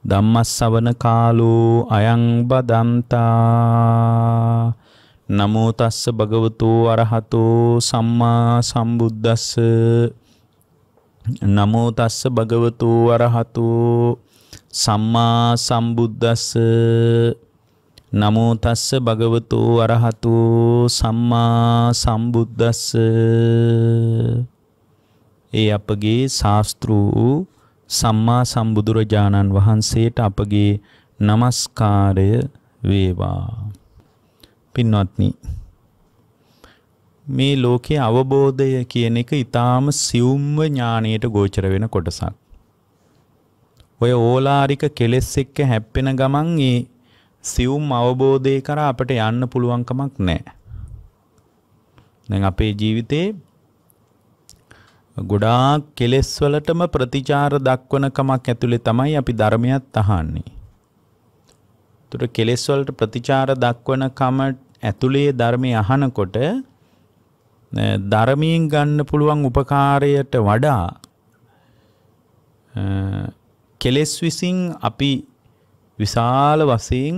ධම්මස්සවන කාලෝ අයං බදන්තා නමෝ තස්ස භගවතු අරහතෝ සම්මා සම්බුද්දස්ස නමෝ තස්ස භගවතු අරහතෝ සම්මා සම්බුද්දස්ස නමෝ තස්ස භගවතු අරහතු සම්මා සම්බුද්දස්ස ඒ අපගේ ශාස්ත්‍රූ සම්මා සම්බුදුරජාණන් වහන්සේට අපගේ নমස්කාරය වේවා. පින්වත්නි මේ ලෝකයේ අවබෝධය කියන එක ඊටාම සියුම්ව ඥාණයට ගෝචර වෙන කොටසක්. ඔය ඕලාරික කෙලෙස් එක්ක හැප්පෙන ගමන් ඒ සියුම් අවබෝධය කරා අපට යන්න පුළුවන් කමක් නැහැ. දැන් අපේ ජීවිතේ ගොඩාක් කෙලෙස් වලටම ප්‍රතිචාර දක්වනකමක් ඇතුලේ තමයි අපි ධර්මයක් අහන්නේ. ඒතර කෙලෙස් වලට ප්‍රතිචාර දක්වනකම ඇතුලේ ධර්මය අහනකොට ධර්මයෙන් ගන්න පුළුවන් උපකාරයට වඩා කෙලෙස් විසින් අපි විශාල වශයෙන්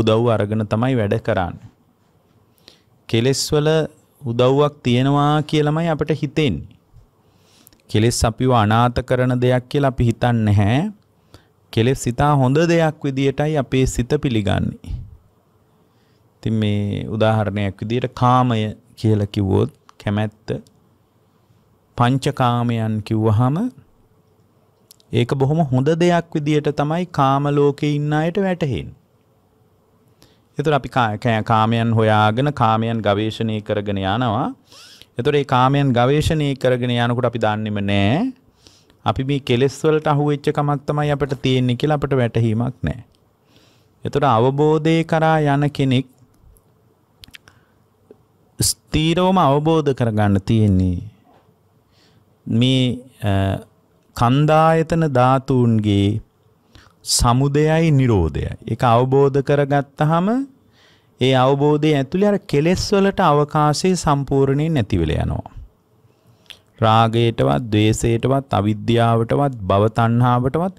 උදව් අරගෙන තමයි වැඩ කරන්නේ. කෙලෙස් වල උදව්වක් තියෙනවා කියලාමයි අපිට හිතෙන්නේ. කෙලෙස් අපිව අනාත කරන දෙයක් කියලා අපි හිතන්නේ නැහැ. කෙලෙස් සිතා හොඳ දෙයක් විදියටයි අපේ සිත පිළිගන්නේ. ඉතින් මේ උදාහරණයක් විදියට කාමය කියලා කිව්වොත් කැමැත්ත පංචකාමයන් කිව්වහම ඒක බොහොම හොඳ දෙයක් විදියට තමයි කාම ලෝකේ ඉන්න අයට වැටහෙන්නේ. ඒතර අපි කාමයන් හොයාගෙන කාමයන් ගවේෂණය කරගෙන යනවා. එතකොට මේ කාමයන් ගවේෂණය කරගෙන යනකොට අපි දන්නේම නෑ. අපි මේ කෙලෙස් වලට අහුවෙච්ච කමක් තමයි අපිට තියෙන්නේ කියලා අපිට වැටහීමක් නෑ. එතකොට අවබෝධයේ කරා යන කෙනෙක් ස්ථීරවම අවබෝධ කරගන්න තියෙන්නේ මේ කන්දායතන ධාතුන්ගේ සමුදයයි නිරෝධයයි. ඒක අවබෝධ කරගත්තාම ඒ අවබෝධය ඇතුළේ අර කෙලෙස් වලට අවකාශය සම්පූර්ණයෙන් නැතිවෙල යනවා. රාගයටවත්, ద్వේෂයටවත්, අවිද්‍යාවටවත්, භව තණ්හාවටවත්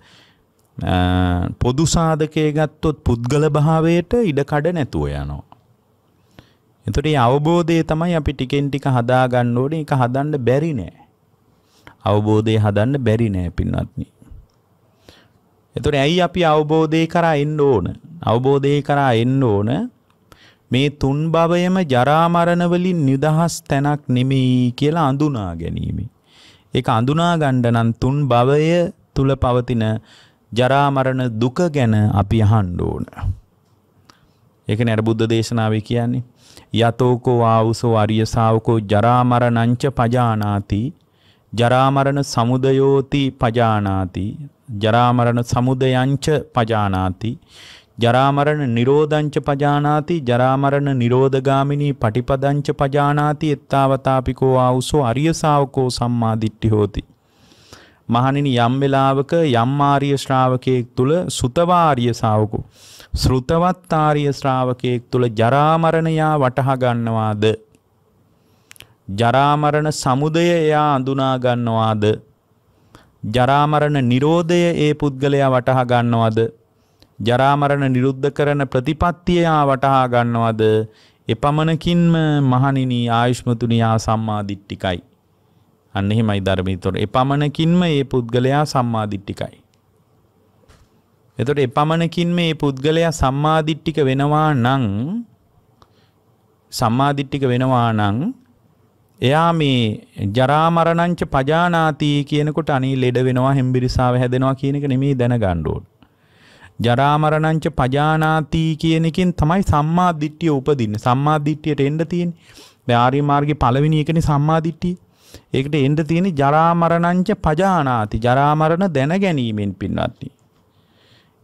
පොදු සාධකයේ ගත්තොත් පුද්ගල භාවයට ඉඩ කඩ නැතුව යනවා. එතකොට මේ අවබෝධය තමයි අපි ටිකෙන් ටික හදා ගන්න ඕනේ. ඒක හදන්න බැරි නෑ. අවබෝධය හදන්න බැරි නෑ පින්වත්නි. එතකොට ඇයි අපි අවබෝධය කරා එන්න ඕන? අවබෝධය කරා එන්න ඕන මේ තුන් භවයම ජරා මරණ වලින් නිදහස් තැනක් නෙමෙයි කියලා අඳුනා ගැනීම. ඒක අඳුනා ගන්න නම් තුන් භවය තුල පවතින ජරා මරණ දුක ගැන අපි අහන්න ඕන. ඒකනේ අර බුද්ධ දේශනාවේ කියන්නේ යතෝකෝ ආවුසෝ අරිය ශාවකෝ ජරා මරණංච පජානාති ජරා මරණ සමුදයෝති පජානාති ජරා මරණ සමුදයංච පජානාති ජරාමරණ නිරෝධංච පජානාති ජරාමරණ නිරෝධගාමිනී පටිපදංච පජානාති එත්තාවතාපිකෝ ආවුසෝ අරිය ශාවකෝ සම්මා දිට්ඨි හෝති මහණෙනි යම් වෙලාවක යම් ආර්ය ශ්‍රාවකයෙක් තුල සුතවාර්ය ශාවකෝ ශ්‍රුතවත් ආර්ය ශ්‍රාවකයෙක් තුල ජරා මරණයා වටහා ගන්නවාද ජරා මරණ සමුදය එයා අඳුනා ගන්නවාද ජරා මරණ නිරෝධය ඒ පුද්ගලයා වටහා ගන්නවාද ජරාමරණ නිරුද්ධ කරන ප්‍රතිපත්තියයා වටහා ගන්නවද එපමණකින්ම මහනිනී ආයුෂ්මතුනියා සම්මාධිට්ටිකයි. අන්න එහෙමයි ධර්මීතොට එපමණකින්ම ඒ පුද්ගලයා සම්මාධිට්ටිකයි. එතොට එපමණකින් මේ පුද්ගලයා සම්මාධිට්ටික වෙනවා නං සම්මාධිට්ටික වෙනවා නං එයා මේ ජරාමරණංච පජානාතී කියනකොට අනි ලෙඩ වෙනවා හෙම්බිරිසාාව හැදෙනවා කියනක නෙමේ දැන ගණ්ඩෝඩ ජරාමරණංච පජානාති කියන එකෙන් තමයි සම්මා දිට්ඨිය උපදින්නේ. සම්මා දිට්ඨියට එන්න තියෙන්නේ. දැන් ආර්ය මාර්ගයේ පළවෙනි එකනේ සම්මා දිට්ඨිය. ඒකට එන්න තියෙන්නේ ජරාමරණංච පජානාති. ජරාමරණ දැන ගැනීමෙන් පින්වත්නි.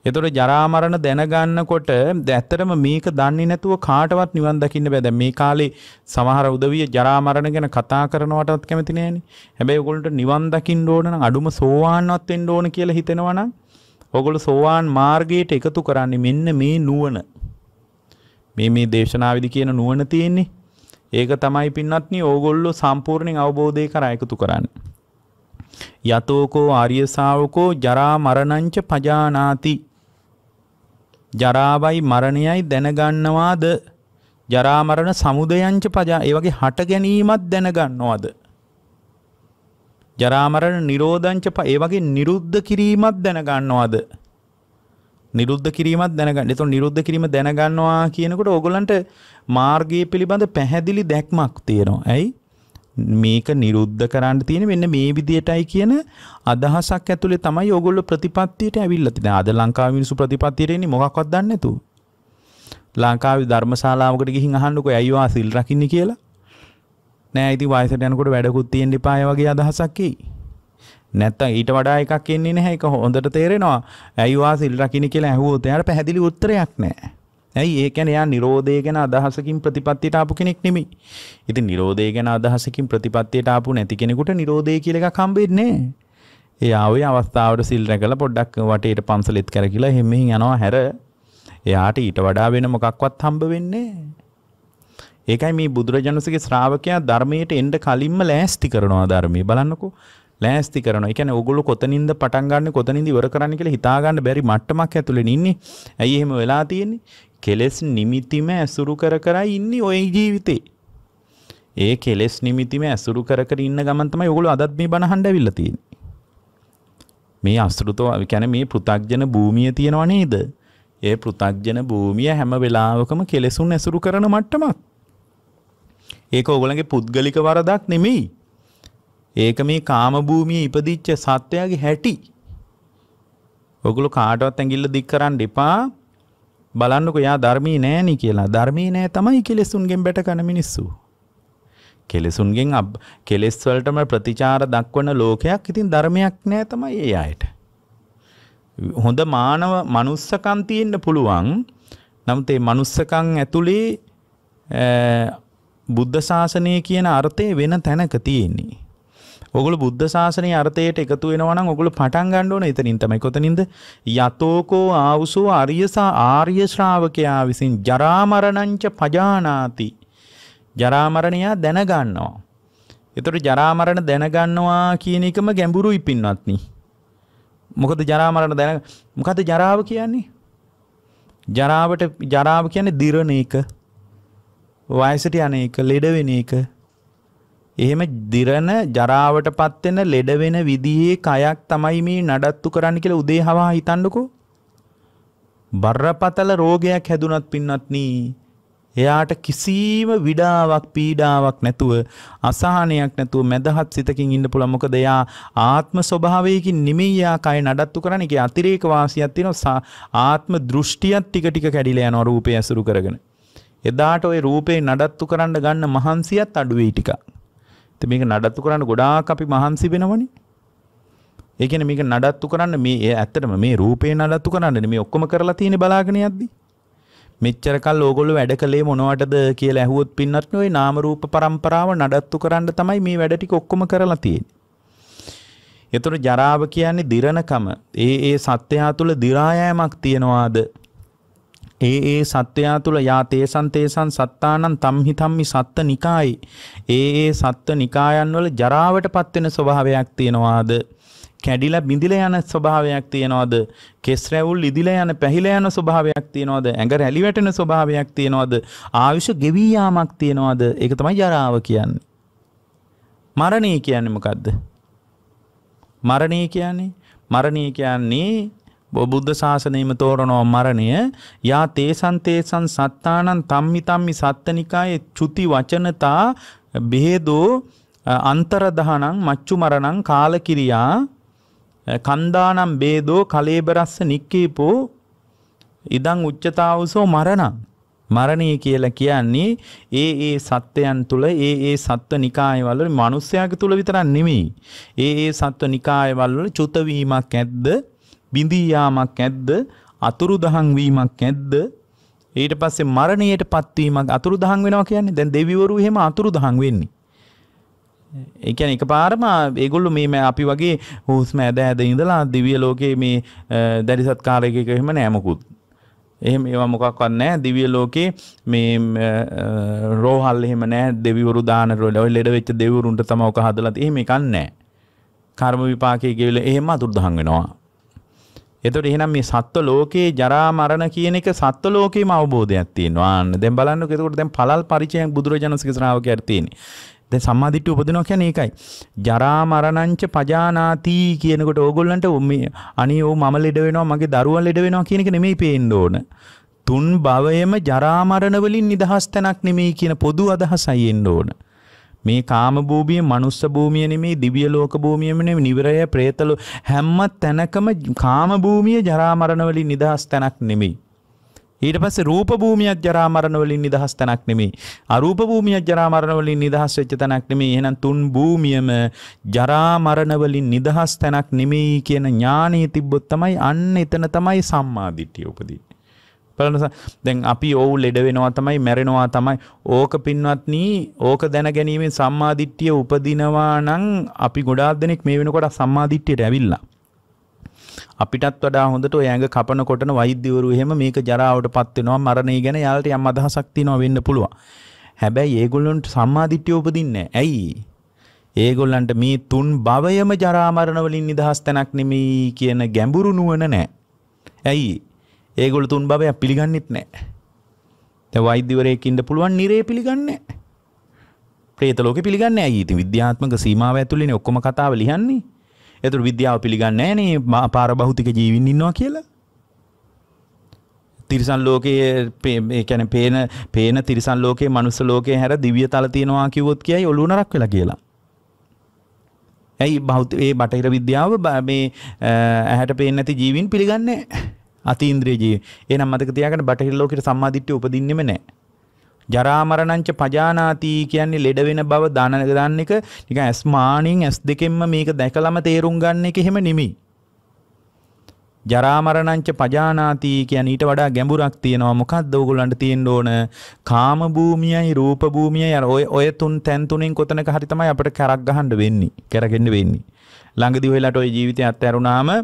එතකොට ජරාමරණ දැනගන්නකොට ඇත්තටම මේක දන්නේ නැතුව කාටවත් නිවන් දකින්න බෑ. දැන් මේ කාලේ සමහර උදවිය ජරාමරණ ගැන කතා කරනවටත් කැමති නෑනේ. හැබැයි ඔයගොල්ලන්ට නිවන් දකින්න ඕන නම් අඩුම සෝවාන්වත් වෙන්න ඕන කියලා හිතෙනවා නම් ඔගොල්ලෝ සෝවාන් මාර්ගයට එකතු කරන්නේ මෙන්න මේ නුවණ. මේ මේ දේශනාවේදී කියන නුවණ තියෙන්නේ. ඒක තමයි පින්වත්නි ඕගොල්ලෝ සම්පූර්ණයෙන් අවබෝධය කරා එකතු කරන්නේ. යතෝකෝ ආර්ය ශාවකෝ ජරා මරණංච පජානාති. ජරාවයි මරණයයි දැනගන්නවාද? ජරා මරණ සමුදයංච පජා ඒ වගේ හට ගැනීමත් දැනගන්නවද? ජරාමරණ නිරෝධංච ඒ වගේ නිරුද්ධ කිරීමක් දැනගන්නවාද නිරුද්ධ කිරීමක් දැනගන්න. එතකොට නිරුද්ධ කිරීම දැනගන්නවා කියනකොට ඕගොල්ලන්ට මාර්ගය පිළිබඳ පැහැදිලි දැක්මක් තියෙනවා. ඇයි? මේක නිරුද්ධ කරන්න තියෙන මෙන්න මේ විදියටයි කියන අදහසක් ඇතුලේ තමයි ඕගොල්ලෝ ප්‍රතිපත්තියට ඇවිල්ලා තියෙන්නේ. අද ලංකාවේ මිනිස්සු ප්‍රතිපත්තියට එන්නේ මොකක්වත් දන්නේ නැතුව. ලංකාවේ ධර්මශාලාවකට ගිහින් අහන්නකෝ ඇයි ඔයා සිල් රකින්නේ කියලා. නෑ ඉති වයසට යනකොට වැඩකුත් තියෙන්න එපාය වගේ අදහසක් එයි. නැත්තම් ඊට වඩා එකක් එන්නේ නැහැ ඒක හොඳට තේරෙනවා. ඇයි වා සිල් රකින්න කියලා ඇහුවොත් එයාට පැහැදිලි උත්තරයක් නැහැ. ඇයි ඒ කියන්නේ එයා Nirodhe ගැන අදහසකින් ප්‍රතිපත්තියට ආපු කෙනෙක් නෙමෙයි. ඉතින් Nirodhe ගැන අදහසකින් ප්‍රතිපත්තියට ආපු නැති කෙනෙකුට Nirodhe කියලා එකක් හම්බෙන්නේ නැහැ. එයා ওই අවස්ථාවට සිල් රැකලා පොඩ්ඩක් වටේට පන්සලෙත් කරකිලා එහෙම මෙහෙන් යනවා හැර එයාට ඊට වඩා වෙන මොකක්වත් හම්බ වෙන්නේ නැහැ. ඒකයි මේ බුදුරජාණන්සේගේ ශ්‍රාවකයා ධර්මයට එන්න කලින්ම ලෑස්ති කරනවා ධර්මයේ බලන්නකෝ ලෑස්ති කරනවා. ඒ කියන්නේ ඕගොල්ලෝ කොතනින්ද පටන් ගන්න කොතනින්ද ඉවර කරන්න කියලා හිතා ගන්න බැරි මට්ටමක් ඇතුලේ ඉන්නේ. ඇයි එහෙම වෙලා තියෙන්නේ? කෙලෙස් නිමිතිම ඇසුරු කර කර ඉන්නේ ওই ජීවිතේ. ඒ කෙලෙස් නිමිතිම ඇසුරු කර කර ඉන්න ගමන් තමයි ඕගොල්ලෝ අදත් මේ බනහඬ ඇවිල්ලා තියෙන්නේ. මේ අසෘතෝ කියන්නේ මේ පෘ탁ජන භූමිය තියෙනව නේද? ඒ පෘ탁ජන භූමිය හැම වෙලාවකම කෙලෙසුන් ඇසුරු කරන මට්ටමක්. ඒක ඕගොල්ලන්ගේ පුද්ගලික වරදක් නෙමෙයි. ඒක මේ කාමභූමියේ ඉපදිච්ච සත්වයාගේ හැටි. ඔගොල්ලෝ කාටවත් ඇඟිල්ල දික් කරන්න එපා. බලන්නකෝ යා ධර්මී නෑනි කියලා. ධර්මී නෑ තමයි කෙලෙසුන්ගෙන් බැට කරන මිනිස්සු. කෙලෙසුන්ගෙන් කෙලෙස් වලටම ප්‍රතිචාර දක්වන ලෝකයක් ඉතින් ධර්මයක් නෑ තමයි ඒ අයට. හොඳ මානව මනුස්සකම් තියෙන්න පුළුවන්. නමුත් ඒ මනුස්සකම් ඇතුලේ බුද්ධ ශාසනය කියන අර්ථය වෙන තැනක තියෙන්නේ. ඔගුල බුද්ධ ශාසනය අර්ථයට එකතු වෙනවනම් ඔගුල පටන් ගන්න ඕන එතනින් තමයි කොතනින්ද යතෝකෝ ආවුසෝ ආර්යසා ආර්ය ශ්‍රාවකයා විසින් ජරා මරණංච පජානාති ජරා මරණය දැනගන්නවා. ඒතර ජරා මරණ දැනගන්නවා කියන එකම ගැඹුරුයි පින්වත්නි. මොකද ජරා මරණ දැන මොකද ජරාව කියන්නේ? ජරාවට ජරාව කියන්නේ දිරණ එක. වයසට යන එක ලෙඩවෙන එක එහෙම දිරණ ජරාවට පත්වෙන ලෙඩවෙන විදිහේ කයක් තමයි මේ නඩත්තු කරන්න කියලා උදේ හවා හිතන්නකෝ බරපතල රෝගයක් හැදුනත් පින්නත්නි එයාට කිසිම විඩාවක් පීඩාවක් නැතුව අසහනයක් නැතුව මැදහත් සිතකින් ඉන්න පුළුවන් මොකද එයා ආත්ම ස්වභාවයකින් නෙමෙයි යා කය නඩත්තු කරන්නේ ඒකේ අතිරේක වාසියක් තියෙනවා ආත්ම දෘෂ්ටියක් ටික ටික කැඩිලා යනවා රූපය ඇසුරු කරගෙන එදාට ඔය රූපේ නඩත්තු කරන්න ගන්න මහන්සියත් අඩු වෙයි ටිකක්. ඉතින් මේක නඩත්තු කරන්න ගොඩාක් අපි මහන්සි වෙනවනේ. ඒ කියන්නේ මේක නඩත්තු කරන්න මේ ඇත්තටම මේ රූපේ නඩත්තු කරන්න මේ ඔක්කොම කරලා තියෙන්නේ බලාගෙන යද්දී. මෙච්චර කල් ඕගොල්ලෝ වැඩ කළේ මොනවටද කියලා ඇහුවොත් පින්නත් ওই නාම රූප પરම්පරාව නඩත්තු කරන්න තමයි මේ වැඩ ටික ඔක්කොම කරලා තියෙන්නේ. ඒතර ජරාව කියන්නේ දිරණකම. ඒ ඒ සත්‍යය තුළ දිරායෑමක් තියනවාද? ඒ ඒ සත්වයා තුළ යා තේසන් තේසන් සත්තානන් තම්හි තම්මි සත්ත නිකායි. ඒ ඒ සත්ව නිකායන් වල ජරාවට පත්වෙන ස්වභාවයක් තියෙනවාද. කැඩිලා බිඳිල යන ස්වභාවයක් තියෙනවද කෙස් රැවුල් ඉදිල යන පැහිල යන ස්වභාවයක් තියෙනවද ඇඟ රැලි වැටෙන ස්වභාවයක් තියෙනවද ආයුෂ ගෙවී යාමක් තියෙනවද ඒක තමයි ජරාව කියන්නේ මරණය කියන්නේ මොකද්ද මරණය කියන්නේ මරණය කියන්නේ බුද්ධ ශාසනයම තෝරනෝ මරණය යා තේසන් තේසන් සත්තානන් තම්මි තම්මි සත්තනිකායේ චුති වචනතා බෙහෙදෝ අන්තරදහනං මච්චු මරණං කාලකිරියා කන්දානම් බේදෝ කලේබරස්ස නික්කීපෝ ඉදං උච්චතාවසෝ මරණං මරණය කියලා කියන්නේ ඒ ඒ සත්වයන් තුල ඒ ඒ සත්ව නිකායවල මිනිස්යාගේ තුල විතරක් නෙමෙයි ඒ ඒ සත්ව නිකායවල චුත වීමක් ඇද්ද බිඳී යාමක් ඇද්ද? අතුරුදහන් වීමක් ඇද්ද? ඊට පස්සේ මරණයට පත්වීමක් අතුරුදහන් වෙනවා කියන්නේ දැන් දෙවිවරු එහෙම අතුරුදහන් වෙන්නේ. ඒ කියන්නේ එකපාරම ඒගොල්ලෝ මේ අපි වගේ හුස්ම ඇද ඇද ඉඳලා දිව්‍ය ලෝකේ මේ දැඩි සත්කාරයක එහෙම නෑ මොකුත්. එහෙම ඒවා මොකක්වත් නැහැ දිව්‍ය ලෝකේ මේ රෝහල් එහෙම නැහැ දෙවිවරු දාන රෝල ඔය ලෙඩ වෙච්ච දෙවිවරුන්ට තමයි ඔක හදලා තියෙන්නේ එහෙම එකක් නැහැ කර්ම විපාකයේ ගෙවිල එහෙම අතුරුදහන් වෙනවා එතකොට එහෙනම් මේ සත්ව ලෝකයේ ජරා මරණ කියන එක සත්ව ලෝකයේම අවබෝධයක් තියෙනවා. ආන්න දැන් බලන්නකො එතකොට දැන් පළල් පරිචයයක් බුදුරජාණන්සේගේ ශ්‍රාවකයන්ට තියෙන්නේ. දැන් සම්මාදිට්ඨිය උපදිනවා කියන්නේ ඒකයි. ජරා මරණංච පජානාති කියනකොට ඕගොල්ලන්ට මේ අනේ ඔව් මම ලෙඩ වෙනවා මගේ දරුවා ලෙඩ වෙනවා කියන එක නෙමෙයි පේන්න ඕන. තුන් භවයේම ජරා මරණ වලින් නිදහස් තැනක් නෙමෙයි කියන පොදු අදහසයි එන්න ඕන. මේ කාම භූමිය, මනුස්ස භූමිය නෙමෙයි, දිව්‍ය ලෝක භූමියම නෙමෙයි, නිවරය, പ്രേතල හැම තැනකම කාම භූමිය ජරා මරණ වලින් නිදහස් තැනක් නෙමෙයි. ඊට පස්සේ රූප භූමියක් ජරා මරණ වලින් නිදහස් තැනක් නෙමෙයි. අරූප භූමියක් ජරා මරණ වලින් නිදහස් වෙච්ච තැනක් නෙමෙයි. එහෙනම් තුන් භූමියම ජරා මරණ වලින් නිදහස් තැනක් නෙමෙයි කියන ඥාණය තිබ්බොත් තමයි අන්න එතන තමයි සම්මාදිට්ඨිය උපදින්නේ. බලනස දැන් අපි ඔවු ලෙඩ වෙනවා තමයි මැරෙනවා තමයි ඕක පින්වත්නි ඕක දැන ගැනීමෙන් සම්මාදිට්ඨිය උපදිනවා නම් අපි ගොඩාක් දෙනෙක් මේ වෙනකොට සම්මාදිට්ඨියට ඇවිල්ලා අපිටත් වඩා හොඳට ඔය ඇඟ කපන කොටන වෛද්‍යවරු එහෙම මේක ජරාවට පත් වෙනවා මරණය ගැන යාළට යම් අදහසක් තියෙනවා වෙන්න පුළුවන්. හැබැයි ඒගොල්ලන්ට සම්මාදිට්ඨිය උපදින්නේ ඇයි? ඒගොල්ලන්ට මේ තුන් භවයම ජරා මරණ වලින් නිදහස් තැනක් නෙමෙයි කියන ගැඹුරු නුවණ නැහැ. ඇයි? ඒගොල තුන් භවයක් පිළිගන්නෙත් නෑ. දැන් වෛද්‍යවරයෙක් ඉන්න පුළුවන් නිරේ පිළිගන්නේ නෑ. ප්‍රේත ලෝකෙ පිළිගන්නේ නෑ ඊති විද්‍යාත්මක සීමාව ඇතුළේනේ ඔක්කොම කතාව ලියන්නේ. ඒතර විද්‍යාව පිළිගන්නේ නෑනේ පාරභෞතික ජීවින් ඉන්නවා කියලා. තිරිසන් ලෝකයේ කැන පේන පේන තිරිසන් ලෝකයේ මනුස්ස ලෝකයේ හැර දිවිය තල තියෙනවා කිවොත් කියයි ඔලු නරක් වෙලා කියලා. ඇයි බෞද්ධ ඒ බටහිර විද්‍යාව මේ ඇහැට පේන්නේ නැති ජීවීන් පිළිගන්නේ අතීන්ද්‍රයජී එනම් මතක තියාගන්න බටහිර ලෝකෙට සම්මාදිට්ඨිය උපදින්නෙම නැහැ. ජරා මරණංච පජානාති කියන්නේ ලෙඩ වෙන බව දාන ගන්න එක නිකන් ඇස් මාණින් ඇස් දෙකෙන්ම මේක දැකලම තේරුම් ගන්න එක එහෙම නෙමෙයි. ජරා මරණංච පජානාති කියන්නේ ඊට වඩා ගැඹුරක් තියෙනවා. මොකද්ද ඕගොල්ලන්ට තියෙන්න ඕන? කාම භූමියයි රූප භූමියයි අර ඔය ඔය තුන් තැන් තුනෙන් කොතනක හරි තමයි අපිට කරක් ගහන්න වෙන්නේ. කරගෙන්න වෙන්නේ. ළඟදී ඔයලාට ওই ජීවිතය අත්හැරුණාම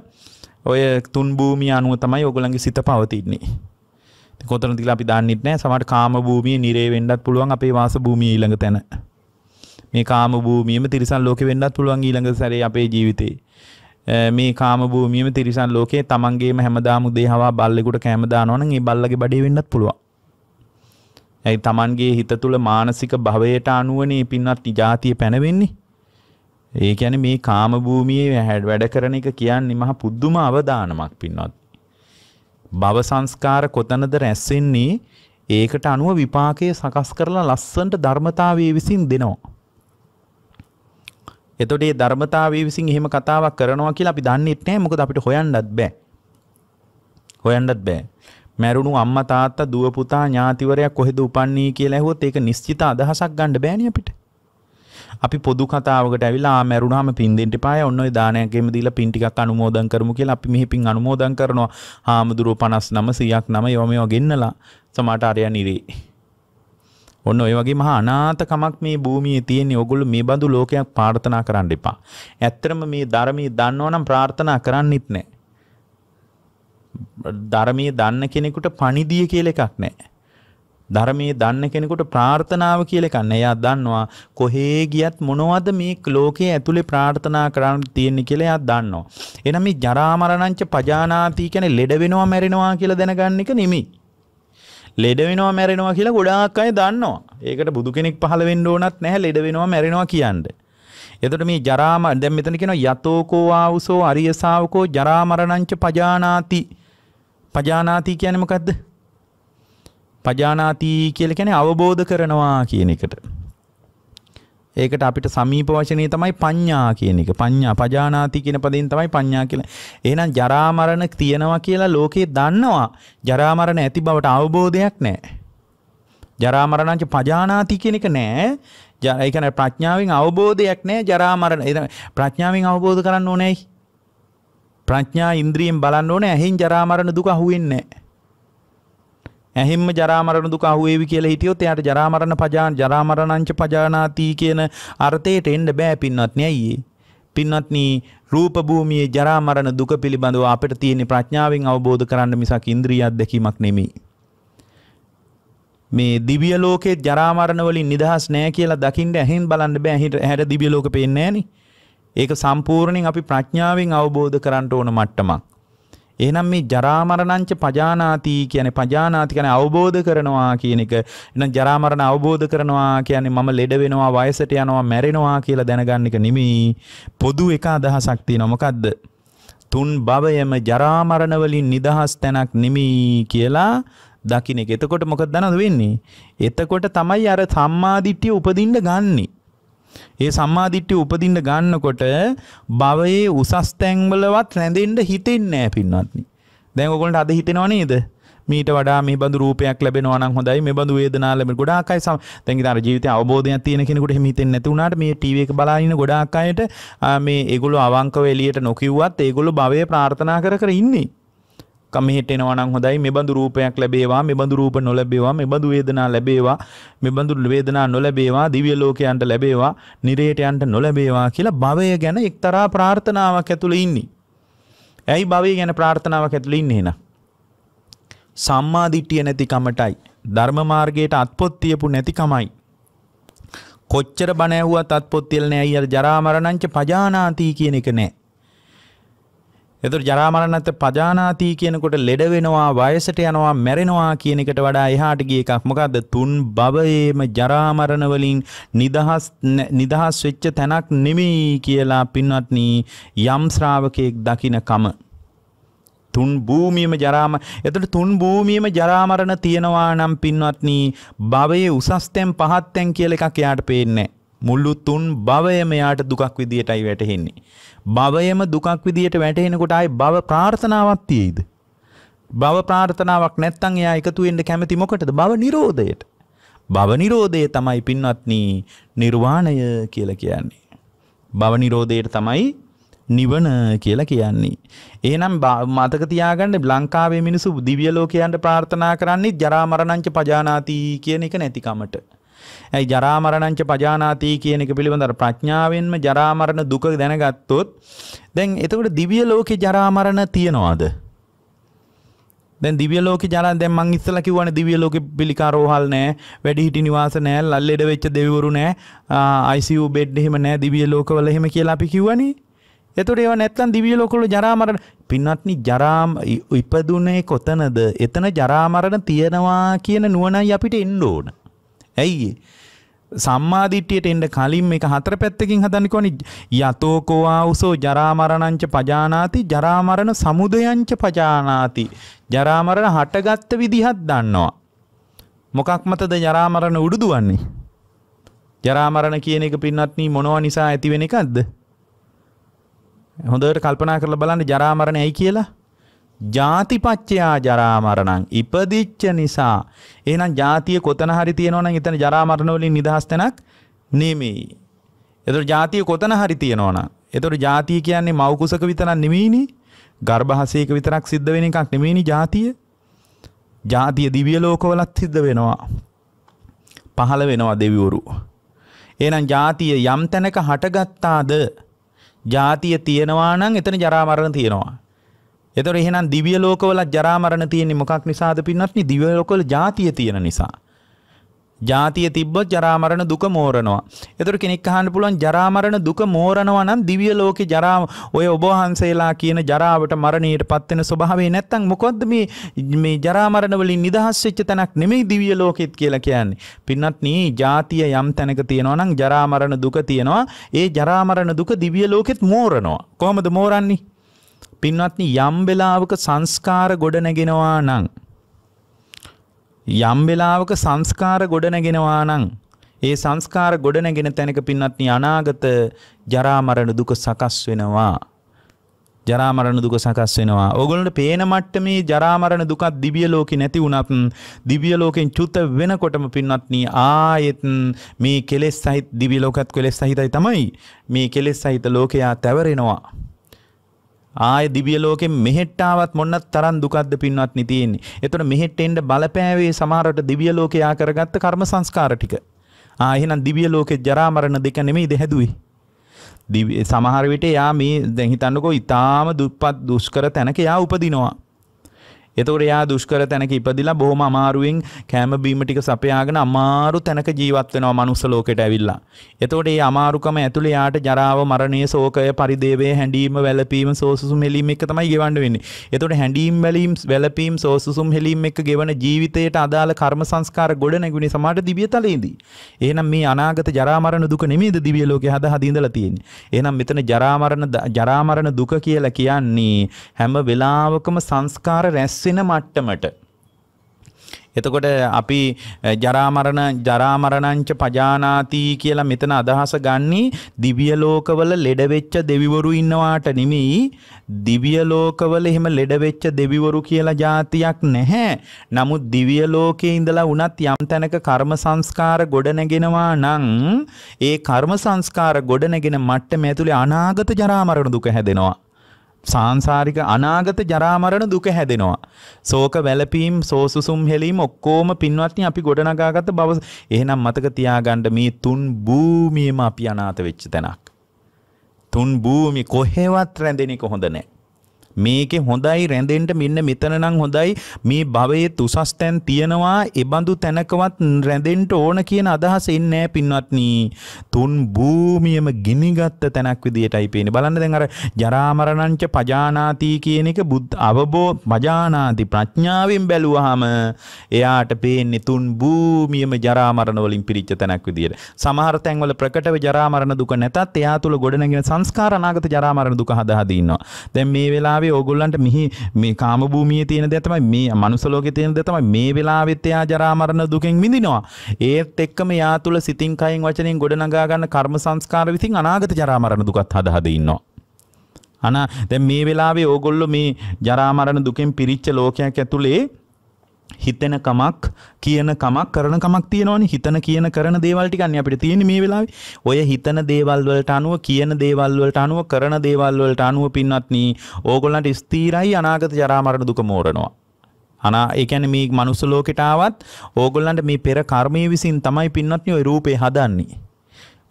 ඔය තුන් භූමිය අනුව තමයි ඔගොලන්ගේ සිත පවතින්නේ කොතන තිලා අපි දන්නෙත් නෑ සමහර කාම භූමිය නිරේ වෙන්නත් පුළුවන් අපේ වාස භූමිය ඊළඟ තැන මේ කාම භූමියම තිරිසන් ලෝකෙ වෙන්නත් පුළුවන් ඊළඟ සැරේ අපේ ජීවිතේ මේ කාම භූමියම තිරිසන් ලෝකේ තමන්ගේම හැමදාම උදේ හවා බල්ලෙකුට කැම දානවා නම් ඒ බල්ලගේ බඩේ වෙන්නත් පුළුවන් ඇයි තමන්ගේ හිත තුළ මානසික භවයට අනුවනේ පින්වත් ජාතිය පැනවෙන්නේ ඒ කියන්නේ මේ කාම භූමියේ වැඩ කරන එක කියන්නේ මහ පුදුම අවදානමක් පින්නොත්. භව සංස්කාර කොතනද රැස් වෙන්නේ? ඒකට අනුව විපාකයේ සකස් කරලා ලස්සන්ට ධර්මතාවයේ විසින් දෙනවා. එතකොට මේ ධර්මතාවයේ විසින් එහෙම කතාවක් කරනවා කියලා අපි දන්නේ නැහැ. මොකද අපිට හොයන්නත් බෑ. හොයන්නත් බෑ. මැරුණු අම්මා තාත්තා දුව පුතා ඥාතිවරයා කොහෙද උපන්නේ කියලා ඇහුවොත් ඒක නිශ්චිත අදහසක් ගන්න බෑනේ අපිට. අපි පොදු කතාවකට ඇවිලා මැරුණාම පින් දෙන්න එපා. ඔන්න ඔය දානයක්ගෙම දීලා පින් ටිකක් අනුමෝදන් කරමු කියලා අපි මෙහි පින් අනුමෝදන් කරනවා. හාමුදුරුවෝ 59 100ක් 9 ඒවා මේවා ගෙන්නලා සමහරට අරයන් ඉරේ. ඔන්න ඔය වගේ මහා අනාථකමක් මේ භූමියේ තියෙන්නේ. ඕගොල්ලෝ මේ බඳු ලෝකයක් ප්‍රාර්ථනා කරන්න එපා. ඇත්තටම මේ ධර්මයේ දන්නවනම් ප්‍රාර්ථනා කරන්නෙත් නැහැ. ධර්මයේ දන්න කෙනෙකුට පණිදිය කියලා එකක් නැහැ. ධර්මයේ දන්න කෙනෙකුට ප්‍රාර්ථනාව කියලා එකක් නෑ. එයා දන්නවා කොහේ ගියත් මොනවද මේ ලෝකයේ ඇතුලේ ප්‍රාර්ථනා කරන්න තියෙන්නේ කියලා එයා දන්නවා. එහෙනම් මේ ජරා මරණංච පජානාති කියන්නේ ලෙඩ වෙනවා මැරෙනවා කියලා දැනගන්න එක නෙමෙයි. ලෙඩ වෙනවා මැරෙනවා කියලා ගොඩාක් අය දන්නවා. ඒකට බුදු කෙනෙක් පහළ වෙන්න ඕනත් නැහැ ලෙඩ වෙනවා මැරෙනවා කියන්නේ. එතකොට මේ ජරාම දැන් මෙතන කියනවා යතෝකෝ ආවුසෝ අරිය ශාවකෝ ජරා මරණංච පජානාති. පජානාති කියන්නේ මොකද්ද? පජානාතී කියලා කියන්නේ අවබෝධ කරනවා කියන එකට. ඒකට අපිට සමීප වචනේ තමයි පඤ්ඤා කියන එක. පඤ්ඤා පජානාති කියන පදයෙන් තමයි පඤ්ඤා කියලා. එහෙනම් ජරා මරණ තියෙනවා කියලා ලෝකේ දන්නවා. ජරා මරණ ඇති බවට අවබෝධයක් නැහැ. ජරා මරණංච පජානාති කියන එක නැහැ. ඒ කියන්නේ ප්‍රඥාවෙන් අවබෝධයක් නැහැ ජරා මරණ. ප්‍රඥාවෙන් අවබෝධ කරන්න ඕනේයි. ප්‍රඥා ඉන්ද්‍රියෙන් බලන්න ඕනේ. ඇහෙන් ජරා මරණ දුක අහුවෙන්නේ නැහැ. ඇහෙම්ම ජරාමරණ දුක අහුවේවි කියලා හිටියොත් එයාට ජරාමරණ පජාන ජරාමරණංච පජානාති කියන අර්ථයට එන්න බෑ පින්වත්නි අයියේ. පින්වත්නි රූප භූමියේ ජරාමරණ දුක පිළිබඳව අපිට තියෙන ප්‍රඥාවෙන් අවබෝධ කරන්න මිසක් ඉන්ද්‍රිය අත්දැකීමක් නෙමෙයි. මේ දිව්‍ය ලෝකේ ජරාමරණ වලින් නිදහස් නෑ කියලා දකින්න ඇහෙන් බලන්න බෑ හැර දිව්‍ය ලෝක පේන්නේ නෑනේ. ඒක සම්පූර්ණයෙන් අපි ප්‍රඥාවෙන් අවබෝධ කරන්න ඕන මට්ටමක්. එහෙනම් මේ ජරා මරණංච පජානාති කියන්නේ පජානාති කියන්නේ අවබෝධ කරනවා කියන එක. එහෙනම් ජරා මරණ අවබෝධ කරනවා කියන්නේ මම ලෙඩ වෙනවා, වයසට යනවා, මැරෙනවා කියලා දැනගන්න එක නෙමෙයි. පොදු එක අදහසක් තියෙනවා. මොකද්ද? තුන් භවයම ජරා මරණ වලින් නිදහස් තැනක් නෙමෙයි කියලා දකින්න එක. එතකොට මොකද දනවද වෙන්නේ? එතකොට තමයි අර සම්මාදිට්ඨිය උපදින්න ගන්නේ. ඒ සම්මාදිට්ඨිය උපදින්න ගන්නකොට භවයේ උසස් තැන්වලවත් රැඳෙන්න හිතෙන්නේ නැහැ පින්වත්නි. දැන් ඔයගොල්ලන්ට අද හිතෙනව නේද? මීට වඩා මේ බඳු රූපයක් ලැබෙනවා නම් හොඳයි මේ බඳු වේදනාවක් ලැබෙන ගොඩාක් අය දැන් ඉතින් අර ජීවිතය අවබෝධයක් තියෙන කෙනෙකුට එහෙම හිතෙන්නේ නැති වුණාට මේ ටීවී එක බලලා ඉන්න ගොඩාක් අයට මේ ඒගොල්ලෝ අවංකව එළියට නොකියුවත් ඒගොල්ලෝ භවයේ ප්‍රාර්ථනා කර කර ඉන්නේ මෙහිට එනවනම් හොඳයි මෙබඳු රූපයක් ලැබේවා මෙබඳු රූප නොලැබේවා මෙබඳු වේදනා ලැබේවා මෙබඳු වේදනා නොලැබේවා දිව්‍ය ලෝකයන්ට ලැබේවා නිරේට යන්ට නොලැබේවා කියලා භවය ගැන එක්තරා ප්‍රාර්ථනාවක් ඇතුළේ ඉන්නේ. ඇයි භවය ගැන ප්‍රාර්ථනාවක් ඇතුළේ ඉන්නේ එහෙනම්? සම්මා දිට්ඨිය නැතිකමටයි ධර්ම මාර්ගයට අත්පොත් තියපු නැතිකමයි කොච්චර බණ ඇහුවත් අත්පොත් තියලා නෑ අයියා ජරා මරණංච පජානාති කියන එක නෑ එතුර ජරාමරණත්ත පජානාතී කියනකොට ලෙඩවෙනවා වයසට යනවා මැරෙනවා කියන එකට වඩා එහාට ගිය එකක් මොකක්ද තුන් භවයේම ජරාමරණ වලින් නිදහස් නිදහස් වෙච්ච තැනක් නෙමෙයි කියලා පින්වත්නි යම් ශ්‍රාවකෙක් දකිනකම තුන් භූමියම ජරාම එතට තුන් භූමියම ජරාමරණ තියෙනවා නම් පින්වත්නී භවයේ උසස්තැම් පහත්තැන් කියල එකක් එයාට පේන්නේ මුළු තුන් භවයම යාට දුකක් විදියටයි වැටහෙන්නේ. භවයම දුකක් විදියට වැටහෙනකොට ආයි භව ප්‍රාර්ථනාවක් තියෙයිද? භව ප්‍රාර්ථනාවක් නැත්තම් එයා එකතු වෙන්න කැමති මොකටද? භව නිරෝධයට. භව නිරෝධය තමයි පින්වත්නි නිර්වාණය කියලා කියන්නේ. භව නිරෝධයට තමයි නිවන කියලා කියන්නේ. එහෙනම් මතක තියාගන්න ලංකාවේ මිනිස්සු දිව්‍ය ලෝකයන්ට ප්‍රාර්ථනා කරන්නේ ජරා මරණංච පජානාති කියන එක නැතිකමට. ඇයි ජරා මරණංච පජානාති කියන එක පිළිබඳව ප්‍රඥාවෙන්ම ජරා මරණ දුක දැනගත්තොත් දැන් එතකොට දිව්‍ය ලෝකේ ජරා මරණ තියනවාද? දැන් දිව්‍ය ලෝකේ ජරා දැන් මං ඉස්සලා කිව්වනේ දිව්‍ය ලෝකේ පිළිකා රෝහල් නැහැ, වැඩිහිටි නිවාස නැහැ, ලල්ලෙඩ වෙච්ච දෙවිවරු නැහැ, ICU බෙඩ් එහෙම නැහැ දිව්‍ය ලෝකවල එහෙම කියලා අපි කිව්වනේ. එතකොට ඒවා නැත්තම් දිව්‍ය ලෝකවල ජරා මරණ පින්වත්නි ජරා ඉපදුනේ කොතනද? එතන ජරා මරණ තියනවා කියන නුවණයි අපිට එන්න ඕන. ඇයි සම්මාධිට්්‍යයට එන්ඩ කලින් එක හතර පැත්තකින් හදනිකොනි යතෝකෝවා උසෝ ජරාමරණංච පජානාති ජරාමරණ සමුදයංච පජානාති ජරාමරණ හටගත්ත විදිහත් දන්නවා. මොකක් මතද ජරාමරණ උඩුදුවන්නේ. ජරාමරණ කියන එක පින්නත්නී මොනවා නිසා ඇතිවෙන එකක්ද. හොඳට කල්පනා කරල බලන්න ජරාමරණ ඇයි කියලා ජාතිපච්චයා ජරාමරණං ඉපදිච්ච නිසා එහෙනම් ජාතිය කොතන හරි තියෙනවා නම් එතන ජරා මරණ වලින් නිදහස් තැනක් නෙමෙයි. එතකොට ජාතිය කොතන හරි තියෙනවා නම් එතකොට ජාතිය කියන්නේ මව් කුසක විතරක් නෙමෙයිනේ. ගර්භාෂයක විතරක් සිද්ධ වෙන එකක් නෙමෙයිනේ ජාතිය. ජාතිය දිව්‍ය ලෝකවලත් සිද්ධ වෙනවා. පහළ වෙනවා දෙවිවරු. එහෙනම් ජාතිය යම් තැනක හටගත්තාද ජාතිය තියෙනවා නම් එතන ජරා මරණ තියෙනවා. එතකොට එහෙනම් දිව්‍ය ලෝකවලත් ජරා මරණ තියෙන්නේ මොකක් නිසාද පින්වත්නි? දිව්‍ය ලෝකවල ජාතිය තියෙන නිසා. ජාතිය තිබ්බොත් ජරා මරණ දුක මෝරනවා. ඒතර කෙනෙක් අහන්න පුළුවන් ජරා මරණ දුක මෝරනවා නම් දිව්‍ය ලෝකේ ජරා ඔය ඔබ වහන්සේලා කියන ජරාවට මරණයටපත් වෙන ස්වභාවය නැත්තම් මොකද්ද මේ මේ ජරා මරණ වලින් නිදහස් වෙච්ච තැනක් නෙමෙයි දිව්‍ය ලෝකෙත් කියලා කියන්නේ. පින්වත්නි, ජාතිය යම් තැනක තියෙනවා නම් ජරා මරණ දුක තියෙනවා. ඒ ජරා මරණ දුක දිව්‍ය ලෝකෙත් මෝරනවා. කොහොමද මෝරන්නේ? පින්වත්නි යම් වෙලාවක සංස්කාර ගොඩනගෙනවා නම් යම් වෙලාවක සංස්කාර ගොඩනගෙනවා නම් ඒ සංස්කාර ගොඩනගෙන තැනක පින්වත්නි අනාගත ජරා මරණ දුක සකස් වෙනවා. ජරා මරණ දුක සකස් වෙනවා. ඕගොල්ලන්ට පේන මට්ටමේ ජරා මරණ දුකක් දිව්‍ය ලෝකේ නැති වුණත් දිව්‍ය ලෝකෙන් චුත වෙනකොටම පින්වත්නි ආයෙත් මේ කෙලෙස් සහිත දිව්‍ය ලෝකත් කෙලෙස් සහිතයි තමයි. මේ කෙලෙස් සහිත ලෝකයා තැවරෙනවා. ආය දිවිය ලෝකෙ මෙහෙට්ටාවත් මොන්න තරම් දුකක්ද පින්වත් නිතියෙන්නේ. එතකොට මෙහෙට්ට එන්න බලපෑවේ සමහරට දිවිය ලෝකයා කරගත්ත කර්ම සංස්කාර ටික. ආ එහෙනම් දිවිය ලෝකේ ජරා මරණ දෙක නෙමෙයිද හැදුවේ. සමහර විට යා මේ දැන් හිතන්නකෝ ඊටාම දුප්පත් දුෂ්කර තැනක යා උපදිනවා. එතකොට එයා දුෂ්කර තැනක ඉපදිලා බොහොම අමාරුවෙන් කෑම බීම ටික සපයාගෙන අමාරු තැනක ජීවත් වෙනවා මනුස්ස ලෝකෙට ඇවිල්ලා. එතකොට මේ අමාරුකම ඇතුලේ යාට ජරාව, මරණය, ශෝකය, පරිදේවය, හැඬීම, වැළපීම, සෝසුසුම් හෙලීම එක තමයි ගෙවන්න වෙන්නේ. එතකොට හැඬීම්, වැළපීම්, වැළපීම්, සෝසුසුම් හෙලීම් එක ගෙවන ජීවිතයට අදාළ කර්ම සංස්කාර ගොඩ නැගුණේ සමාජ දිව්‍ය තලයේදී. එහෙනම් මේ අනාගත ජරා මරණ දුක නෙමෙයිද දිව්‍ය ලෝකේ හද හද ඉඳලා තියෙන්නේ. එහෙනම් මෙතන ජරා මරණ ජරා මරණ දුක කියලා කියන්නේ හැම වෙලාවකම සංස්කාර රැස් ගැස්සෙන මට්ටමට. එතකොට අපි ජරාමරණ ජරාමරණංච පජානාති කියලා මෙතන අදහස ගන්නේ දිව්‍ය ලෝකවල ලෙඩ වෙච්ච දෙවිවරු ඉන්නවාට නෙමෙයි දිව්‍ය ලෝකවල එහෙම ලෙඩ වෙච්ච දෙවිවරු කියලා જાතියක් නැහැ. නමුත් දිව්‍ය ලෝකයේ ඉඳලා වුණත් යම් තැනක කර්ම සංස්කාර ගොඩනගෙනවා නම් ඒ කර්ම සංස්කාර ගොඩනගෙන මට්ටම ඇතුලේ අනාගත ජරාමරණ දුක හැදෙනවා. සාංසාරික අනාගත ජරාමරණ දුක හැදෙනවා. ශෝක වැළපීම්, සෝසුසුම් හෙලීම් ඔක්කොම පින්වත්නි අපි ගොඩනගාගත්ත බව එහෙනම් මතක තියාගන්න මේ තුන් භූමියම අපි අනාථ වෙච්ච තැනක්. තුන් භූමි කොහෙවත් රැඳෙන්නේ කොහොඳ නැහැ. මේකේ හොඳයි රැඳෙන්න මෙන්න මෙතන නම් හොඳයි මේ භවයේ තුසස් තැන් තියනවා එබඳු තැනකවත් රැඳෙන්න ඕන කියන අදහස එන්නේ නැහැ පින්වත්නි තුන් භූමියම ගිනිගත් තැනක් විදියටයි පේන්නේ බලන්න දැන් අර ජරා මරණංච පජානාති කියන එක බුද්ධ අවබෝ පජානාති ප්‍රඥාවෙන් බැලුවාම එයාට පේන්නේ තුන් භූමියම ජරා මරණ වලින් පිරිච්ච තැනක් විදියට සමහර තැන්වල ප්‍රකටව ජරා මරණ දුක නැතත් එයා තුල ගොඩනගෙන සංස්කාර අනාගත ජරා මරණ දුක හදා හදින්නවා දැන් මේ වෙලාවේ වෙලාවේ ඕගොල්ලන්ට මෙහි මේ කාමභූමියේ තියෙන දේ තමයි මේ මනුස්ස ලෝකේ තියෙන දේ තමයි මේ වෙලාවෙත් එයා ජරා මරණ දුකෙන් මිදිනවා. ඒත් එක්කම එයා තුල සිතින් කයින් වචනෙන් ගොඩනගා ගන්න කර්ම සංස්කාර විසින් අනාගත ජරා මරණ දුකත් හද හද ඉන්නවා. අනා දැන් මේ වෙලාවේ ඕගොල්ලෝ මේ ජරා මරණ දුකෙන් පිරිච්ච ලෝකයක් ඇතුලේ හිතෙන කමක් කියන කමක් කරන කමක් තියෙනවනි හිතන කියන කරන දේවල්ටිකන්න අපිට තියෙන මේ වෙලා ඔය හිතන දේවල්වලට අනුව කියන දේවල්වලට අනුව කරන දේවල්වලට අනුව පින්නත්නී ඕගොල්ලන්ට ස්තීරයි අනාගත ජරාමරණ දුක මෝරනවා. අනා ඒකැන මේ මනුස්සලෝකෙටාවත් ඕගොල්ලන්ට මේ පෙර කර්මය විසින් තමයි පින්නත්නය රූපය හදන්නේ.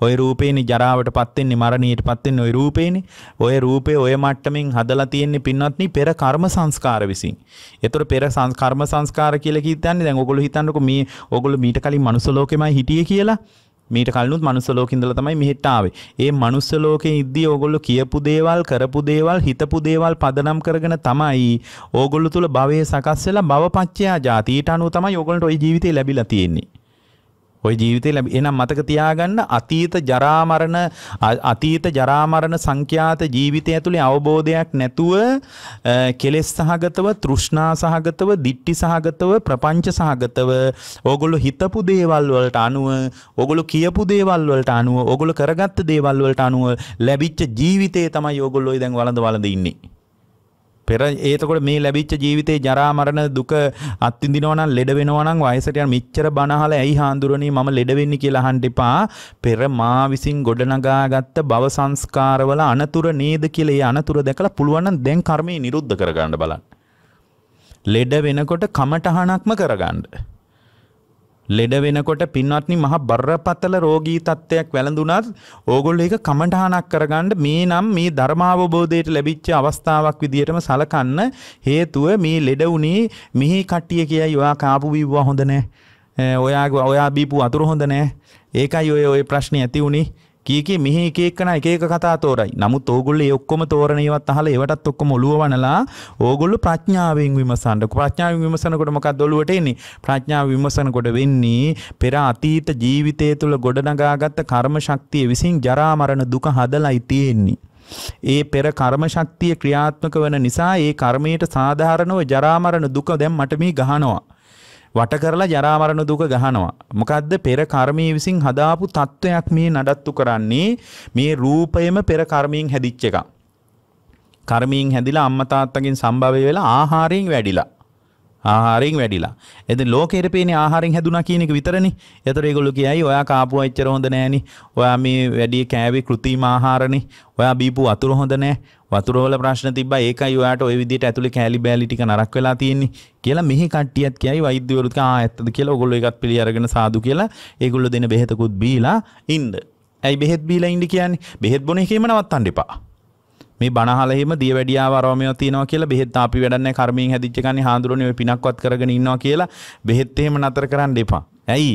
ඔය රූපේනි ජරාවට පත්වෙන්නේ මරණයට පත්වෙන්නේ ඔය රූපේනි. ඔය රූපේ ඔය මට්ටමින් හදලා තියෙන්නේ පින්වත්නි පෙර කර්ම සංස්කාර විසින්. ඒතර පෙර කර්ම සංස්කාර කියලා කියන්නේ දැන් ඔයගොල්ලෝ හිතන්නකෝ මේ ඔයගොල්ලෝ මීට කලින් මනුස්ස ලෝකෙමයි හිටියේ කියලා. මීට කලනුත් මනුස්ස ලෝකින්දල තමයි මෙහෙට ආවේ. ඒ මනුස්ස ලෝකේ ඉද්දී ඕගොල්ලෝ කියපු දේවල්, කරපු දේවල්, හිතපු දේවල් පදනම් කරගෙන තමයි ඕගොල්ලෝ තුල භවයේ සකස් වෙලා භවපච්චයා ජාතියට අනුව තමයි ඕගොල්ලන්ට ওই ජීවිතේ ලැබිලා තියෙන්නේ. ඔය ජීවිතේ ලැබ එනම් මතක තියාගන්න අතීත ජරාමරණ අතීත ජරාමරණ සංඛ්‍යාත ජීවිතය ඇතුළේ අවබෝධයක් නැතුව කෙලෙස් සහගතව තෘෂ්ණා සහගතව දිට්ටි සහගතව ප්‍රපංච සහගතව ඕගොල්ලෝ හිතපු දේවල් වලට අනුව ඕගොල්ලෝ කියපු දේවල් වලට අනුව ඕගොල්ලෝ කරගත්ත දේවල් වලට අනුව ලැබිච්ච ජීවිතේ තමයි ඕගොල්ලෝ දැන් වළඳ වළඳ ඉන්නේ පෙර ඒතකොට මේ ලැබිච්ච ජීවිතේ ජරා මරණ දුක අත්විඳිනවා නම් ලෙඩ වෙනවා නම් වයසට යන මිච්චර බනහල ඇයි හාඳුරණී මම ලෙඩ වෙන්නේ කියලා අහන්න එපා පෙර මා විසින් ගොඩනගාගත්ත භව සංස්කාරවල අනතුර නේද කියලා ඒ අනතුර දැකලා පුළුවන් නම් දැන් කර්මය නිරුද්ධ කරගන්න බලන්න ලෙඩ වෙනකොට කමටහනක්ම කරගන්න ලෙඩ වෙනකොට පින්වත්නි මහ බරපතල රෝගී තත්ත්වයක් වැළඳුනත් ඕගොල්ලෝ ඒක කමඨහනක් කරගන්න මේ නම් මේ ධර්මාවබෝධයට ලැබිච්ච අවස්ථාවක් විදියටම සලකන්න හේතුව මේ ලෙඩ උනේ මිහි කට්ටිය කියයි ඔයා කාපු බීවුවා හොඳ නැහැ. ඔයා ඔයා බීපු අතුරු හොඳ නැහැ. ඒකයි ඔය ඔය ප්‍රශ්නේ ඇති උනේ. කී කී මෙහි එක එකන එක එක කතා තෝරයි. නමුත් ඕගොල්ලෝ ඒ ඔක්කොම තෝරන ඒවත් අහලා ඒවටත් ඔක්කොම ඔළුව වනලා ඕගොල්ලෝ ප්‍රඥාවෙන් විමසන්න. ප්‍රඥාවෙන් විමසනකොට මොකක්ද ඔළුවට එන්නේ? ප්‍රඥාව විමසනකොට වෙන්නේ පෙර අතීත ජීවිතය තුළ ගොඩනගාගත්ත කර්ම ශක්තිය විසින් ජරා මරණ දුක හදලායි තියෙන්නේ. ඒ පෙර කර්ම ශක්තිය ක්‍රියාත්මක වන නිසා ඒ කර්මයට සාධාරණව ජරා මරණ දුක දැන් මට මේ ගහනවා. වට කරලා ජරා මරණ දුක ගහනවා. මොකද්ද පෙර කර්මයේ විසින් හදාපු තත්වයක් මේ නඩත්තු කරන්නේ මේ රූපයම පෙර කර්මයෙන් හැදිච්ච එක. කර්මයෙන් හැදිලා අම්මා තාත්තගෙන් සම්භවය වෙලා ආහාරයෙන් වැඩිලා ආහාරයෙන් වැඩිලා. එතින් ලෝකෙට පේන්නේ ආහාරයෙන් හැදුනා කියන එක විතරනේ. ඒතර ඒගොල්ලෝ කියයි ඔයා කාපු අච්චර හොඳ නෑනේ. ඔයා මේ වැඩි කෑවේ કૃතිම ආහාරනේ. ඔයා බීපු වතුර හොඳ නෑ. වතුර වල ප්‍රශ්න තිබ්බා. ඒකයි ඔයාට ওই විදිහට ඇතුලේ කෑලි බෑලි ටික නරක් වෙලා තියෙන්නේ කියලා මෙහි කට්ටියත් කියයි වෛද්‍යවරුත් ආ ඇත්තද කියලා ඔයගොල්ලෝ එකත් පිළි අරගෙන සාදු කියලා ඒගොල්ලෝ දෙන බෙහෙතකුත් බීලා ඉන්න. ඇයි බෙහෙත් බීලා ඉන්න කියන්නේ? බෙහෙත් බොන එකේම නවත්තන්න එපා. මේ බනහලෙම දිය වැඩියා වරමය තියනවා කියලා බෙහෙත් අපි වැඩන්නේ කර්මයෙන් හැදිච්ච ගන්නේ හාඳුරනේ ඔය පිනක්වත් කරගෙන ඉන්නවා කියලා බෙහෙත් එහෙම නතර කරන්න එපා. ඇයි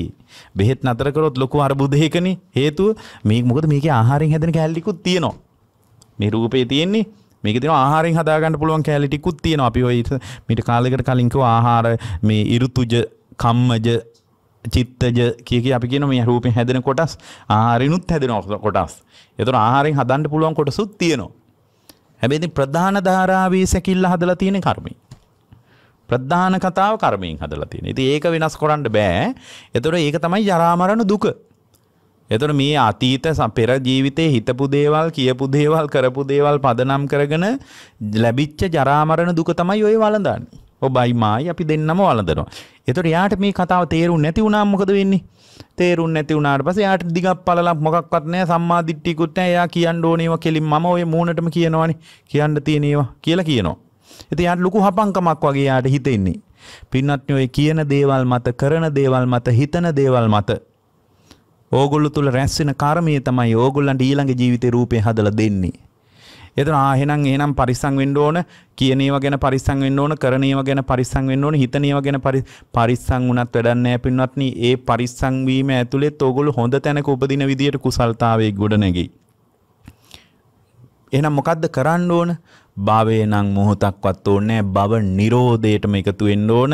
බෙහෙත් නතර කරොත් ලොකු අර්බුදයකනේ හේතුව මේ මොකද මේකේ ආහාරයෙන් හැදෙන කැලලිකුත් තියෙනවා. මේ රූපේ තියෙන්නේ මේක තියෙනවා ආහාරයෙන් හදාගන්න පුළුවන් කැලලිටිකුත් තියෙනවා. අපි ඔය මීට කාලයකට කලින් කිව්ව ආහාර මේ ඍතුජ කම්මජ චිත්තජ කිය කිය අපි කියන මේ රූපෙන් හැදෙන කොටස් ආහාරිනුත් හැදෙන කොටස්. ඒතර ආහාරයෙන් හදන්න පුළුවන් කොටසුත් තියෙනවා. හැබැයි ප්‍රධාන ධාරාවේ සැකිල්ල හදලා තියෙන කර්මය. ප්‍රධාන කතාව කර්මයෙන් හදලා තියෙන. ඉතින් ඒක වෙනස් කරන්න බෑ. ඒතර ඒක තමයි ජරා මරණ දුක. එතන මේ අතීත පෙර ජීවිතේ හිතපු දේවල් කියපු දේවල් කරපු දේවල් පදනම් කරගෙන ලැබිච්ච ජරාමරණ දුක තමයි ඔය වළඳන්නේ. ඔබයි මායි අපි දෙන්නම වළඳනවා. එතකොට යාට මේ කතාව තේරුන්නේ නැති වුණාම මොකද වෙන්නේ? තේරුන්නේ නැති වුණාට පස්සේ යාට දිගක් පළලක් මොකක්වත් නැහැ සම්මා දිට්ඨියකුත් නැහැ. එයා කියන්න ඕනේවා කෙලින් මම ඔය මූණටම කියනවනේ. කියන්න තියෙන ඒවා කියලා කියනවා. ඉතින් යාට ලොකු හපංකමක් වගේ යාට හිතෙන්නේ. පින්වත්නි ඔය කියන දේවල් මත කරන දේවල් මත හිතන දේවල් මත ඕගොල්ලෝ තුල රැස් වෙන කර්මය තමයි ඕගොල්ලන්ට ඊළඟ ජීවිතේ රූපේ හදලා දෙන්නේ. එතන ආ එහෙනම් එහෙනම් පරිස්සම් වෙන්න ඕන කියන ඒවා ගැන පරිස්සම් වෙන්න ඕන කරන ඒවා ගැන පරිස්සම් වෙන්න ඕන හිතන ඒවා ගැන පරිස්සම් වුණත් වැඩක් නැහැ පින්වත්නි ඒ පරිස්සම් වීම ඇතුළෙත් ඕගොල්ලෝ හොඳ තැනක උපදින විදියට කුසලතාවයේ ගොඩ නැගෙයි එහෙනම් මොකද්ද කරන්න ඕන භවයේ නම් මොහොතක්වත් ඕනේ භව නිරෝධයටම එකතු වෙන්න ඕන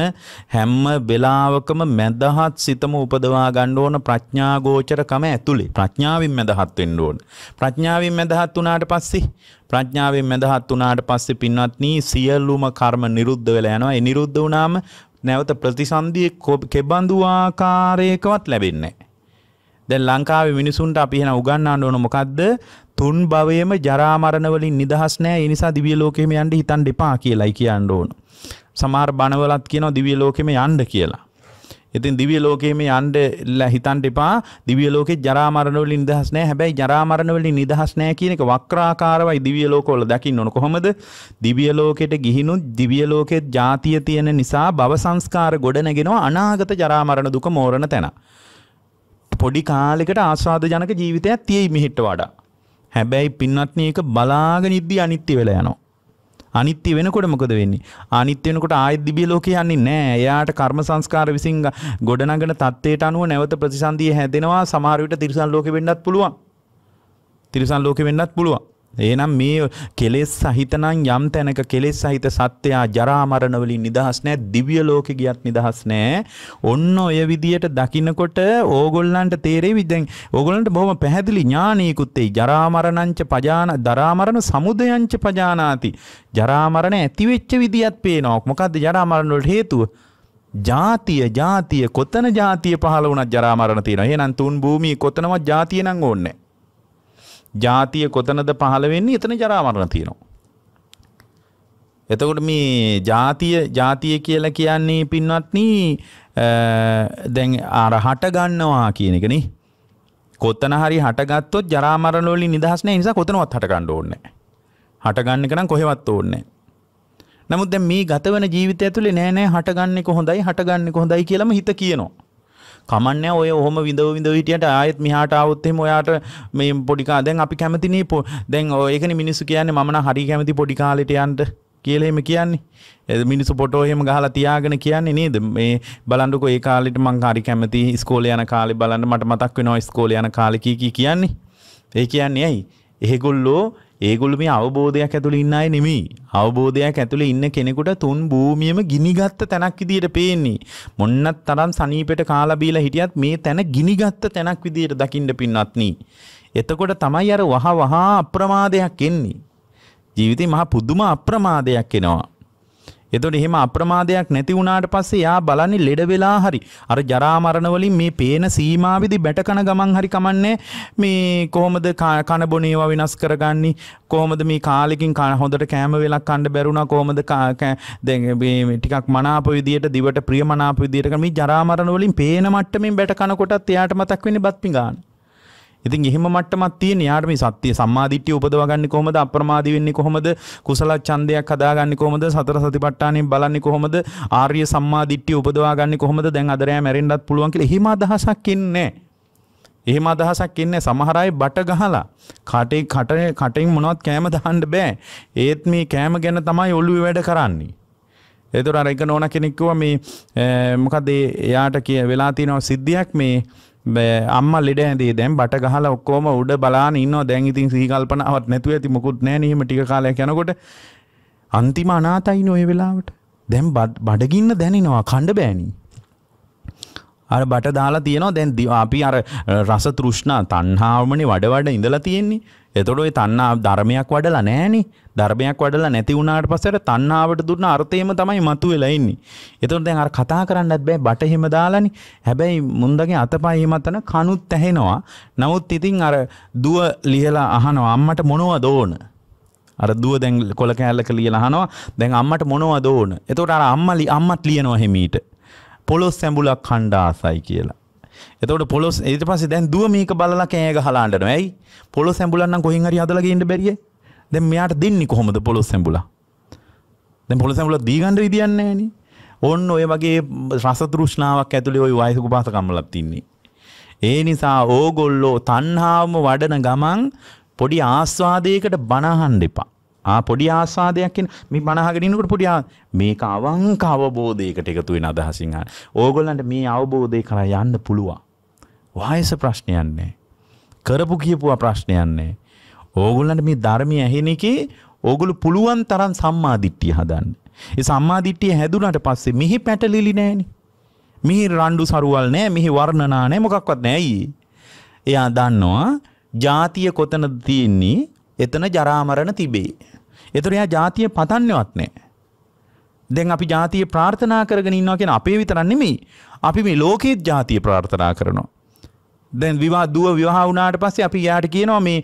හැම වෙලාවකම මදහත් සිතම උපදවා ගන්න ඕන ප්‍රඥා ගෝචරකම ඇතුලේ ප්‍රඥාවෙන් මදහත් වෙන්න ඕන ප්‍රඥාවෙන් මදහත් වුණාට පස්සේ ප්‍රඥාවෙන් මැදහත් වුණාට පස්සේ පින්වත්නි සියලුම කර්ම නිරුද්ධ වෙලා යනවා. ඒ නිරුද්ධ වුණාම නැවත ප්‍රතිසන්දිය කෙබඳු ආකාරයකවත් ලැබෙන්නේ නැහැ. දැන් ලංකාවේ මිනිසුන්ට අපි එහෙනම් උගන්වන්න ඕන මොකද්ද? තුන් භවයේම ජරා මරණ වලින් නිදහස් නැහැ. ඒ නිසා දිව්‍ය ලෝකෙම යන්න හිතන් දෙපා කියලායි කියන්න ඕන. සමහර බණවලත් කියනවා දිව්‍ය ලෝකෙම යන්න කියලා. ඉතින් දිවිය ලෝකයේ මේ යන්න හිතන්න එපා. දිවිය ලෝකේ ජරා මරණ වලින් නිදහස් නැහැ. හැබැයි ජරා මරණ වලින් නිදහස් නැහැ කියන එක වක්‍රාකාරවයි දිවිය ලෝකවල දකින්න ඕන. කොහොමද? දිවිය ලෝකෙට ගිහිනුත් දිවිය ලෝකේ ජාතිය තියෙන නිසා භව සංස්කාර ගොඩනගෙනවා අනාගත ජරා මරණ දුක මෝරණ තැන. පොඩි කාලෙකට ආස්වාද ජනක ජීවිතයක් තියෙයි මිහිට වඩා. හැබැයි පින්වත්නි එක බලාගෙන ඉද්දි අනිත්‍ය වෙලා යනවා. අනිත්‍ය වෙනකොට මොකද වෙන්නේ? අනිත්‍ය වෙනකොට ආයෙත් දිව්‍ය ලෝකේ යන්නේ නැහැ. එයාට කර්ම සංස්කාර විසින් ගොඩනගන தත්ත්වයට අනුව නැවත ප්‍රතිසන්දිය හැදෙනවා. සමහර විට තිරිසන් ලෝකෙ වෙන්නත් පුළුවන්. තිරිසන් ලෝකෙ වෙන්නත් පුළුවන්. එහෙනම් මේ කෙලෙස් සහිතනම් යම් තැනක කෙලෙස් සහිත සත්‍යයා ජරා මරණ වලින් නිදහස් නැහැ දිව්‍ය ලෝකෙ ගියත් නිදහස් නැහැ. ඔන්න ඔය විදියට දකින්නකොට ඕගොල්ලන්ට තේරෙවි දැන් ඕගොල්ලන්ට බොහොම පැහැදිලි ඥානීකුත් ඒ ජරා මරණංච පජාන දරා මරණ සමුදයංච පජානාති. ජරා මරණ ඇති වෙච්ච විදියත් පේනවා. මොකද්ද ජරා මරණ වලට හේතුව? ජාතිය ජාතිය කොතන ජාතිය පහළ වුණත් ජරා මරණ තියෙනවා. එහෙනම් තුන් භූමියේ කොතනවත් ජාතිය නම් ඕනේ නැහැ. ජාතිය කොතනද පහළ වෙන්නේ එතන ජරාමරණ තියෙනවා. එතකොට මේ ජාතිය ජාතිය කියලා කියන්නේ පින්වත්නි දැන් අර හට ගන්නවා කියන එකනේ. කොතන හරි හටගත්තොත් ජරාමරණ වලින් නිදහස් නැහැ නිසා කොතනවත් හට ගන්න ඕනේ නැහැ. හට ගන්න එක නම් කොහෙවත් ඕනේ නැහැ. නමුත් දැන් මේ ගතවන ජීවිතය ඇතුලේ නෑ නෑ හට ගන්න එක හොඳයි හට ගන්න එක හොඳයි කියලාම හිත කියනවා. කමන්න ඔය ඔහොම විඳව විඳ හිටියට ආයත් මිහාට අවත්තෙම ඔයාට මේ පොඩිකා දැන් අපි කැමතිනේ පො දැන් ඒකන මිනිස්සු කියන්නේ මන හරි කැමති පොඩිකාලට යන්ට කියලෙම කියන්නේ ඇද මිනිසු පොටෝහෙම ගහලා තියාගෙන කියන්නේ නේද මේ බලන්ඩුකො ඒ කාලෙට මං හරි කැමති ස්කෝල යන කාලෙ බලන්න මට මතක් වෙනවා ස්කෝල යන කාලෙකී කියන්නේ ඒ කියන්නේ ඇයි එහෙගොල්ලෝ ඒගොල්ල මේ අවබෝධයක් ඇතුළ ඉන්න අය නෙමෙයි. අවබෝධයක් ඇතුළේ ඉන්න කෙනෙකුට තුන් භූමියම ගිනිගත්ත තැනක් විදියට පේන්නේ. මොන්නත් තරම් සනීපෙට කාලා බීලා හිටියත් මේ තැන ගිනිගත්ත තැනක් විදියට දකින්න පින්වත්නි. එතකොට තමයි අර වහ වහා අප්‍රමාදයක් එන්නේ. ජීවිතේ මහා පුදුම අප්‍රමාදයක් එනවා. එතකොට එහෙම අප්‍රමාදයක් නැති වුණාට පස්සේ යා බලන්නේ ලෙඩ වෙලා හරි අර ජරා මරණ වලින් මේ පේන සීමාවෙදි බැටකන ගමන් හරි කමන්නේ මේ කොහොමද කන බොන ඒවා වෙනස් කරගන්නේ කොහොමද මේ කාලෙකින් හොඳට කෑම වෙලක් කන්න බැරුණා කොහොමද දැන් මේ ටිකක් මනාප විදියට දිවට ප්‍රියමනාප විදියට මේ ජරා මරණ වලින් පේන මට්ටමින් බැටකන කොටත් එයාට මතක් වෙන්නේ බත් පිඟාන ඉතින් එහෙම මට්ටමක් තියෙන යාට මේ සත්‍ය සම්මාදිට්ඨිය උපදවගන්නේ කොහොමද අප්‍රමාදී වෙන්නේ කොහොමද කුසල ඡන්දයක් හදාගන්නේ කොහොමද සතර සතිපට්ඨානෙන් බලන්නේ කොහොමද ආර්ය සම්මාදිට්ඨිය උපදවාගන්නේ කොහොමද දැන් අදරෑ මැරෙන්නත් පුළුවන් කියලා එහෙම අදහසක් ඉන්නේ එහෙම අදහසක් ඉන්නේ සමහර අය බට ගහලා කටේ කටේ කටෙන් මොනවත් කෑම දාන්න බෑ ඒත් මේ කෑම ගැන තමයි ඔළුවේ වැඩ කරන්නේ එතකොට අර එක නෝනා කෙනෙක් කිව්වා මේ මොකද එයාට කිය වෙලා තියෙනවා සිද්ධියක් මේ අම්ම ලෙඩෑදේ දැම් බට ගහල ඔක්කෝම උඩ බලාන ඉන්න දැන් ඉතින් සිහිකල්පනාවත් නැතුව ඇති මොකුත් නෑනීම ටි කාලයක් යනකොට අන්තිම අනාතයි නොය වෙලාවට දැම් බඩගින්න දැනෙනවා කණ්ඩ බෑනී. අර බට දාලා තියෙනවා දැන් අපි අර රස තෘෂ්ණා තන්හාාවමනි වඩවඩ ඉඳලා තියෙන්නේ එතොට ඔයි තන්නා ධර්මයක් වඩලා නෑනි ධර්මයක් වඩලා නැති වුණට පසට තන්නාවට දුන්න අර්ථයම තමයි මතු වෙලයින්නේ. එතොට දැන් අර කතා කරන්නත් බෑ බටහෙම දාලනි හැබැයි මුන්දගේ අතපයහිමත්තන කනුත් ඇහෙනවා. නමුත් ඉතින් අර දුව ලියලා අහනවා අම්මට මොනවා දෝන. අර දුව දැන් කොල කෑල්ලක ලියලා අහනවා දැන් අම්මට මොනවා දෝන එතකොට අර අම්මලි අම්මත් ලියනවා හිමීට පොලොස් සැඹුලක් කණ්ඩාසයි කියලා එතකොට පොලොස් ඊට පස්සේ දැන් දුව මේක බලලා කෑග හලාන්නනවා. ඇයි? පොලොස් ඇඹුලන් නම් කොහෙන් හරි හදලා ගේන්න බැරියේ. දැන් මෙයාට දෙන්නේ කොහොමද පොලොස් ඇඹුලා? දැන් පොලොස් ඇඹුලා දී ගන්න විදියක් නැහැ නේ. ඔන්න ඔය වගේ රස තෘෂ්ණාවක් ඇතුලේ ওই වයසක පාසකම්මලක් තින්නේ. ඒ නිසා ඕගොල්ලෝ තණ්හාවම වඩන ගමන් පොඩි ආස්වාදයකට බනහන් දෙපා. ආ පොඩි ආසාදයක් එන මේ බණහගෙන ඉන්නකොට පොඩි මේක අවංක අවබෝධයකට එකතු වෙන අදහසින් ආ. ඕගොල්ලන්ට මේ අවබෝධය කරා යන්න පුළුවන්. වයස ප්‍රශ්නයක් නැහැ. කරපු කියපුවා ප්‍රශ්නයක් නැහැ. ඕගොල්ලන්ට මේ ධර්මය ඇහෙන එකේ ඕගොල්ලෝ පුළුවන් තරම් සම්මාදිට්ඨිය හදන්න. ඒ සම්මාදිට්ඨිය හැදුනට පස්සේ මිහි පැටලිලි නැහෙනි. මිහි රණ්ඩු සරුවල් නැහැ, මිහි වර්ණනා නැහැ, මොකක්වත් නැහැ එයා දන්නවා ජාතිය කොතනද තියෙන්නේ, එතන ජරා තිබේ. එතකොට එයා ජාතිය පතන්නේවත් නැහැ. දැන් අපි ජාතිය ප්‍රාර්ථනා කරගෙන ඉන්නවා කියන අපේ විතරක් නෙමෙයි. අපි මේ ලෝකෙත් ජාතිය ප්‍රාර්ථනා කරනවා. දැන් විවා දුව විවාහ වුණාට පස්සේ අපි යාට කියනවා මේ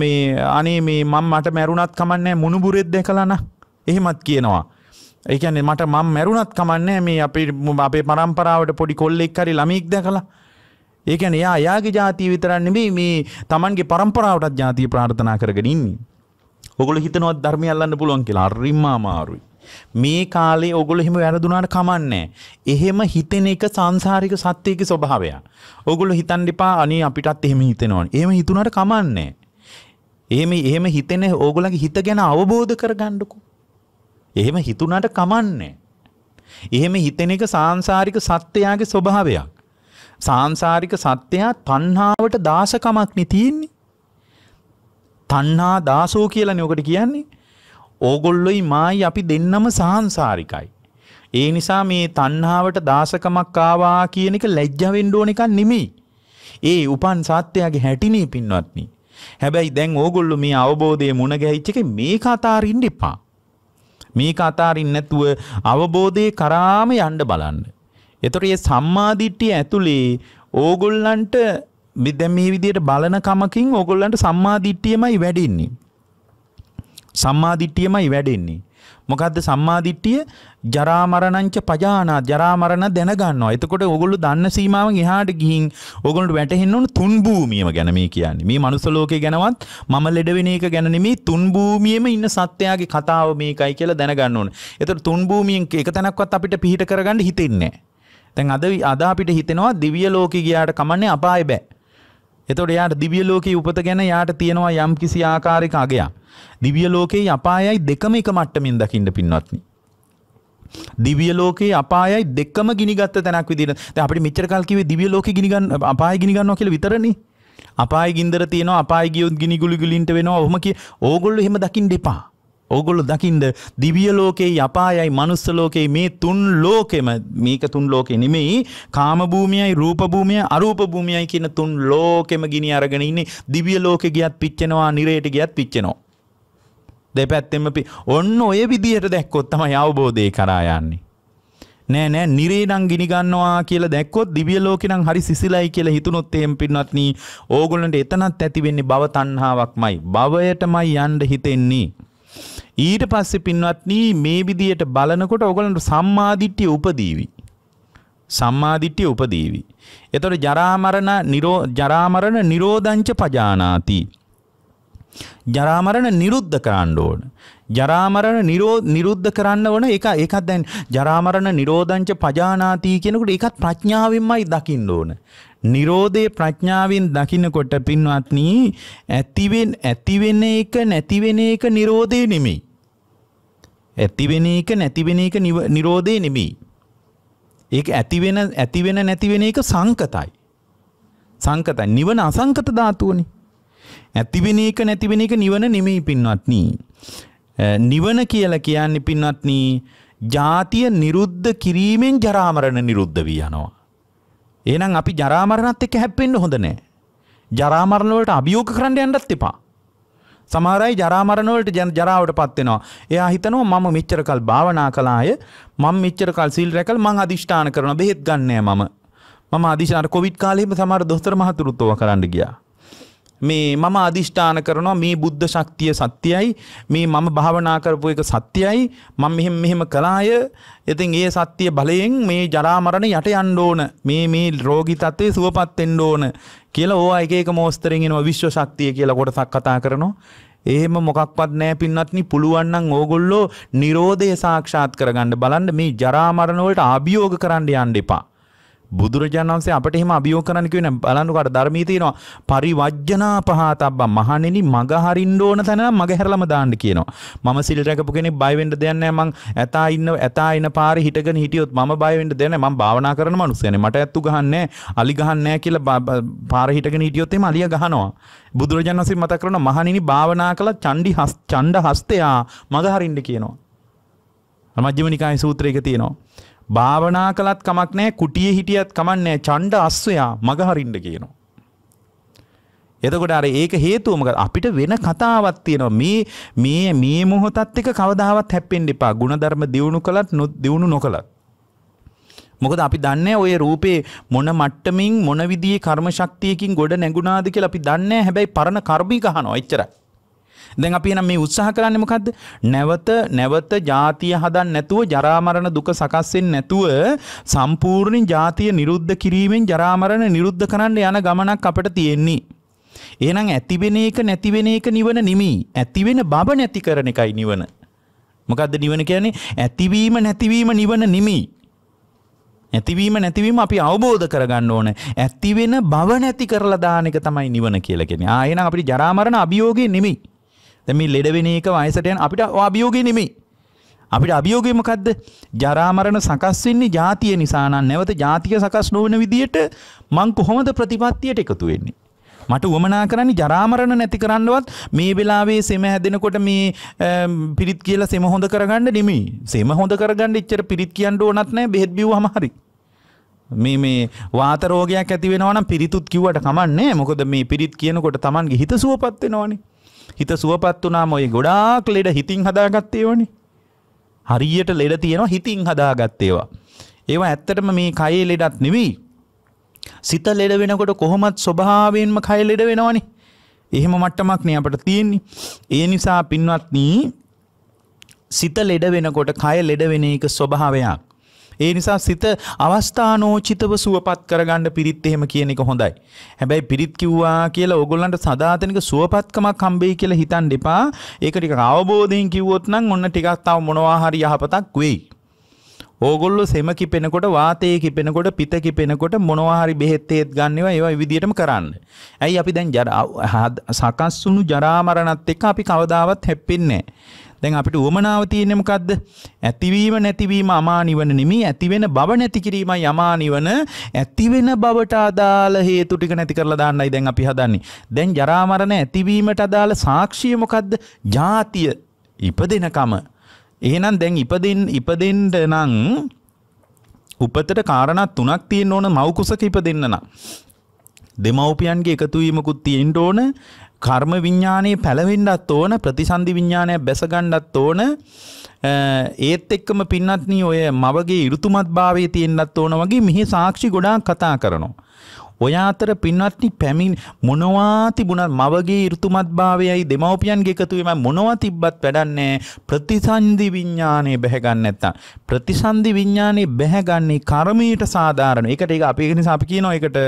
මේ අනේ මේ මම මට මැරුණත් කමන්නේ මුණුබුරෙත් දැකලා න ะ. එහෙමත් කියනවා. ඒ කියන්නේ මට මම මැරුණත් කමන්නේ මේ අපේ අපේ પરම්පරාවට පොඩි කොල්ලෙක් හරි ළමෙක් දැකලා. ඒ කියන්නේ එයා එයාගේ ජාතිය විතරක් නෙමෙයි මේ Tamanගේ પરම්පරාවටත් ජාතිය ප්‍රාර්ථනා කරගෙන ඉන්නේ. ඔගොල හිතනවත් ධර්මය අල්ලන්න පුළුවන් කියලා අරිම අමාරුයි. මේ කාලේ ඔගොල එහෙම වැරදුනාට කමන්නේ. එහෙම හිතෙන එක සංසාරික සත්‍යයේ ස්වභාවය. ඔගොල්ලෝ හිතන්න එපා අනේ අපිටත් එහෙම හිතෙනවනේ. එහෙම හිතුණාට කමන්නේ. එහෙම එහෙම හිතෙන ඕගොල්ලන්ගේ හිත ගැන අවබෝධ කරගන්නකෝ. එහෙම හිතුණාට කමන්නේ. එහෙම හිතෙන එක සාංශාරික සත්‍යයාගේ ස්වභාවයක්. සාංශාරික සත්‍යයා තණ්හාවට දාශකමක් නේ තියෙන්නේ. තණ්හා දාසෝ කියලානේ ඔකට කියන්නේ. ඕගොල්ලොයි මායි අපි දෙන්නම සාංසාරිකයි. ඒ නිසා මේ තණ්හාවට දාසකමක් ආවා කියන එක ලැජ්ජා වෙන්න ඕන එකක් නෙමෙයි. ඒ උපන් සත්‍යයේ හැටිනේ පින්වත්නි. හැබැයි දැන් ඕගොල්ලෝ මේ අවබෝධයේ මුණ ගැහිච්ච එක මේක අතාරින්න එපා. මේක අතාරින්න නැතුව අවබෝධයේ කරාම යන්න බලන්න. එතකොට මේ සම්මාදිට්ඨිය ඇතුලේ ඕගොල්ලන්ට දැන් මේ විදිහට බලන කමකින් ඕගොල්ලන්ට සම්මාදිට්ඨියමයි වැඩෙන්නේ. සම්මාදිට්ඨියමයි වැඩෙන්නේ. මොකද්ද සම්මාදිට්ඨිය? ජරා මරණංච පජානා ජරා මරණ දැනගන්නවා. එතකොට ඕගොල්ලෝ දන්න සීමාවෙන් එහාට ගිහින් ඕගොල්ලන්ට වැටහෙන්න ඕන තුන් භූමියම ගැන මේ කියන්නේ. මේ මනුස්ස ලෝකේ ගැනවත් මම ලෙඩ වෙන එක ගැන නෙමෙයි තුන් භූමියෙම ඉන්න සත්‍යයාගේ කතාව මේකයි කියලා දැනගන්න ඕන. එතකොට තුන් භූමියෙන් එක තැනක්වත් අපිට පිහිට කරගන්න හිතෙන්නේ නැහැ. දැන් අද අද අපිට හිතෙනවා දිව්‍ය ලෝකේ ගියාට කමන්නේ අපාය බෑ. එතකොට යාට දිව්‍ය ලෝකයේ උපත ගැන යාට තියෙනවා යම් කිසි ආකාරයක අගයක්. දිව්‍ය ලෝකයේ අපායයි දෙකම එක මට්ටමින් දකින්න පින්වත්නි. දිව්‍ය ලෝකයේ අපායයි දෙකම ගිනිගත්ත තැනක් විදිහට. දැන් අපිට මෙච්චර කල් කිව්වේ දිව්‍ය ලෝකේ ගිනි ගන්න අපාය ගිනි ගන්නවා කියලා විතරනේ. අපාය ගින්දර තියෙනවා අපාය ගියොත් ගිනි ගුලි ගුලින්ට වෙනවා. ඔහොම කිය. ඕගොල්ලෝ එහෙම දකින්න එපා. ඕගොල්ල දකිින්ද දිවිය ලෝකයේ යපායයි මනුස්ස ලෝකයේ මේ තුන් ලෝකෙම මේක තුන් ලෝකෙ නෙමෙයි කාමභූමියයි රූපභූමිය අරූපභූමියයි කියන තුන් ලෝකෙම ගිනි අරගෙන ඉන්නේ දිවිය ලෝකෙ ගියත් පිච්චෙනවා නිරයට ගියත් පිච්චෙනවා. දෙපැත්තෙම ඔන්න ඔය විදිහට දැක්කොත් තමයි අවබෝධය කරා යන්නේ. නෑ නෑ නිරේනම් ගිනිගන්නවා කියලා දැක්කොත් දිවිය ලෝකෙනම් හරි සිසිලයි කියලා හිතුනොත් එහෙම පින්නත් නී ඕගොල්ලන්ට එතනත් ඇති වෙන්නේ භව තණ්හාවක්මයි භවයටමයි යන්න හිතෙන්නේ ඊට පස්සේ පින්වත්නි මේ විදියට බලනකොට ඔයගලන්ට සම්මාදිට්ඨිය උපදීවි. සම්මාදිට්ඨිය උපදීවි. එතකොට ජරා මරණ නිරෝ ජරා මරණ නිරෝධංච පජානාති. ජරා මරණ නිරුද්ධ කරන්න ඕන. ජරාමරණ නිරුද්ධ කරන්න වන එක එකත් දැන් ජරාමරණ නිරෝධංච පජානාතී කෙනකුට එකත් ප්‍රඥාවෙන්මයි දකින්න ඕන. නිරෝධය ප්‍රඥාවෙන් දකිනකොට පින්වත්නී ඇතිවෙන් ඇතිවෙන එක නැතිවෙන එක නිරෝධය නෙමෙයි. ඇතිවෙන එක නැතිවෙන එක නිරෝධය නෙමෙයි. ඒක ඇතිවෙන ඇතිවෙන නැතිවෙන එක සංකතයි. සංකතයි. නිවන අසංකත ධාතුවනේ. ඇතිවෙන එක නැතිවෙන එක නිවන නෙමෙයි පින්වත්නි. නිවන කියලා කියන්නේ පින්වත්නි ජාතිය නිරුද්ධ කිරීමෙන් ජරාමරණ නිරුද්ධ වී යනවා. එහෙනම් අපි ජරාමරණත් එක්ක හැප්පෙන්න හොඳ නෑ. ජරාමරණ වලට අභියෝග කරන්න යන්නත් එපා. සමහර අය ජරාමරණ වලට ජරාවටපත් වෙනවා. එයා හිතනවා මම මෙච්චර කල් භාවනා කළාය. මම මෙච්චර කල් සීල් රැකලා මං අදිෂ්ඨාන කරනවා. බෙහෙත් ගන්නෑ මම. මම අදිෂ්ඨාන කොවිඩ් කාලේම සමහර දොස්තර මහතුරුත්ව කරන්න ගියා. මේ මම අධිෂ්ඨාන කරනවා මේ බුද්ධ ශක්තිය සත්‍යයි මේ මම භාවනා කරපු එක සත්‍යයි මම මෙහෙම මෙහෙම කළාය ඉතින් ඒ සත්‍ය බලයෙන් මේ ජරා මරණ යට යන්න ඕන මේ මේ රෝගී තත්ත්වේ සුවපත් වෙන්න ඕන කියලා ඕවා එක එක මෝස්තරෙන් එනවා විශ්ව ශක්තිය කියලා කොටසක් කතා කරනවා එහෙම මොකක්වත් නෑ පින්නත්නි පුළුවන් නම් ඕගොල්ලෝ Nirodhe සාක්ෂාත් කරගන්න බලන්න මේ ජරා මරණ වලට ආභියෝග කරන්න යන්න එපා. බුදුරජාණන් වහන්සේ අපට එහෙම අභියෝග කරන්න කිව්වේ නැහැ. බලන්නකොට ධර්මයේ තියෙනවා පරිවර්ජනා පහතබ්බා මහණෙනි මග හරින්න ඕන තැන නම් මග හැරලම දාන්න කියනවා. මම සිල් රැකපු කෙනෙක් බය වෙන්න දෙයක් නැහැ. මං ඇතා ඉන්න ඇතා ඉන පාරේ හිටගෙන හිටියොත් මම බය වෙන්න දෙයක් නැහැ. මං භාවනා කරන මනුස්සයනේ. මට ඇත්තු ගහන්නේ අලි ගහන්නේ කියලා පාරේ හිටගෙන හිටියොත් එහෙම අලිය ගහනවා. බුදුරජාණන් වහන්සේ මතක් කරනවා මහණෙනි භාවනා කළ චණ්ඩි හස් චණ්ඩ හස්තයා මග හරින්න කියනවා. මජ්ජිමනිකායි සූත්‍රයක තියෙනවා. භාවනා කළත් කමක් නෑ කුටියේ හිටියත් කමක් නෑ ඡණ්ඩ අස්සයා මගහරින්න කියනවා. එතකොට අර ඒක හේතුව මොකද අපිට වෙන කතාවක් තියෙනවා මේ මේ මේ මොහොතත් එක කවදාවත් හැප්පෙන්න එපා ಗುಣධර්ම දියුණු කළත් දියුණු නොකළත් මොකද අපි දන්නේ ඔය රූපේ මොන මට්ටමින් මොන විදිහේ කර්ම ශක්තියකින් ගොඩ නැගුණාද කියලා අපි දන්නේ හැබැයි පරණ කර්මී ගහනවා එච්චරයි දැන් අපි නම් මේ උත්සාහ කරන්නේ මොකද්ද? නැවත නැවත ජාතිය හදන්න නැතුව ජරා මරණ දුක සකස් වෙන්නේ නැතුව සම්පූර්ණ ජාතිය නිරුද්ධ කිරීමෙන් ජරා මරණ නිරුද්ධ කරන්න යන ගමනක් අපිට තියෙන්නේ. එහෙනම් ඇතිවෙන එක නැතිවෙන එක නිවන නෙමෙයි. ඇතිවෙන බව නැති කරන එකයි නිවන. මොකද්ද නිවන කියන්නේ? ඇතිවීම නැතිවීම නිවන නෙමෙයි. ඇතිවීම නැතිවීම අපි අවබෝධ කරගන්න ඕන. ඇති වෙන බව නැති කරලා දාන එක තමයි නිවන කියලා කියන්නේ. ආ එහෙනම් අපිට ජරා මරණ අභියෝගේ නෙමෙයි. දැන් මේ ලෙඩ වෙන එක වයසට යන අපිට අභියෝගය නෙමෙයි. අපිට අභියෝගය මොකද්ද? ජරා මරණ සකස් වෙන්නේ ජාතිය නිසා නම් නැවත ජාතිය සකස් නොවන විදියට මං කොහොමද ප්‍රතිපත්තියට එකතු වෙන්නේ? මට උවමනා කරන්නේ ජරා මරණ නැති කරන්නවත් මේ වෙලාවේ සෙම හැදෙනකොට මේ පිරිත් කියලා සෙම හොඳ කරගන්න නෙමෙයි. සෙම හොඳ කරගන්න ඉච්චර පිරිත් කියන්න ඕනත් නැහැ බෙහෙත් බිව්වම හරි. මේ මේ වාත රෝගයක් ඇති වෙනවා නම් පිරිතුත් කිව්වට කමන්නේ මොකද මේ පිරිත් කියනකොට Tamanගේ හිත සුවපත් වෙනවනේ. හිත සුවපත් වනාම ඔය ගොඩාක් ලෙඩ හිතින් හදාගත්තේවනි. හරියට ලෙඩ තියෙනවා හිතින් හදාගත්තේවා. ඒවා ඇත්තටම මේ කයේ ලෙඩත් නෙවෙයි. සිත ලෙඩ වෙනකොට කොහොමත් ස්වභාවයෙන්ම කය ලෙඩ වෙනවනි. එහෙම මට්ටමක් නේ අපට තියෙන්නේ. ඒ නිසා පින්වත්නි සිත ලෙඩ වෙනකොට කය ලෙඩ වෙන එක ස්වභාවයක්. ඒ නිසා සිත අවස්ථානෝචිතව සුවපත් කරගන්න පිරිත් එහෙම කියන එක හොඳයි. හැබැයි පිරිත් කිව්වා කියලා ඕගොල්ලන්ට සදාතනික සුවපත්කමක් හම්බෙයි කියලා හිතන් දෙපා. ඒක ටිකක් අවබෝධයෙන් කිව්වොත් නම් ඔන්න ටිකක් තව මොනවා හරි යහපතක් වෙයි. ඕගොල්ලෝ සෙම කිපෙනකොට වාතයේ කිපෙනකොට පිත කිපෙනකොට මොනවා හරි බෙහෙත් ඒත් ගන්නවා ඒවා ඒ විදිහටම කරන්න. ඇයි අපි දැන් ජරා සකස්සුණු ජරා මරණත් එක්ක අපි කවදාවත් හැප්පෙන්නේ නැහැ. දැන් අපිට උවමනාව තියෙන්නේ මොකද්ද? ඇතිවීම නැතිවීම අමා නිවන නෙමෙයි ඇතිවෙන බව නැති කිරීමයි අමා නිවන. ඇතිවෙන බවට අදාළ හේතු ටික නැති කරලා දාන්නයි දැන් අපි හදන්නේ. දැන් ජරා මරණ ඇතිවීමට අදාළ සාක්ෂිය මොකද්ද? ජාතිය ඉපදෙනකම. එහෙනම් දැන් ඉපදින් ඉපදෙන්න නම් උපතට කාරණා තුනක් තියෙන්න ඕන මව් කුසක ඉපදෙන්න නම්. දෙමව්පියන්ගේ එකතුවීමකුත් තියෙන්න ඕන කර්ම විඤ්ඥානයේ පැළවෙන්ඩත් ඕන ප්‍රතිසන්ධි විඤ්ඥානය බැසගණ්ඩත් ඕන ඒත් එක්කම පින්නත්න ඔය මවගේ ඉරුතුමත් භාවය තියෙන්න්නත් ඕන වගේ මෙහි සාක්ෂි ගොඩා කතා කරනවා. ඔයා අතර පින්වත්නි පැමිණ මොනවා තිබුණත් මවගේ ඍතුමත් භාවයයි දෙමව්පියන්ගේ එකතුවීම මොනවා තිබ්බත් වැඩන්නේ ප්‍රතිසන්දි විඥානේ බැහැගන්න නැත්තම් ප්‍රතිසන්දි විඥානේ බැහැගන්නේ කර්මයට සාධාරණ. ඒකට ඒක අපි ඒක නිසා අපි කියනවා ඒකට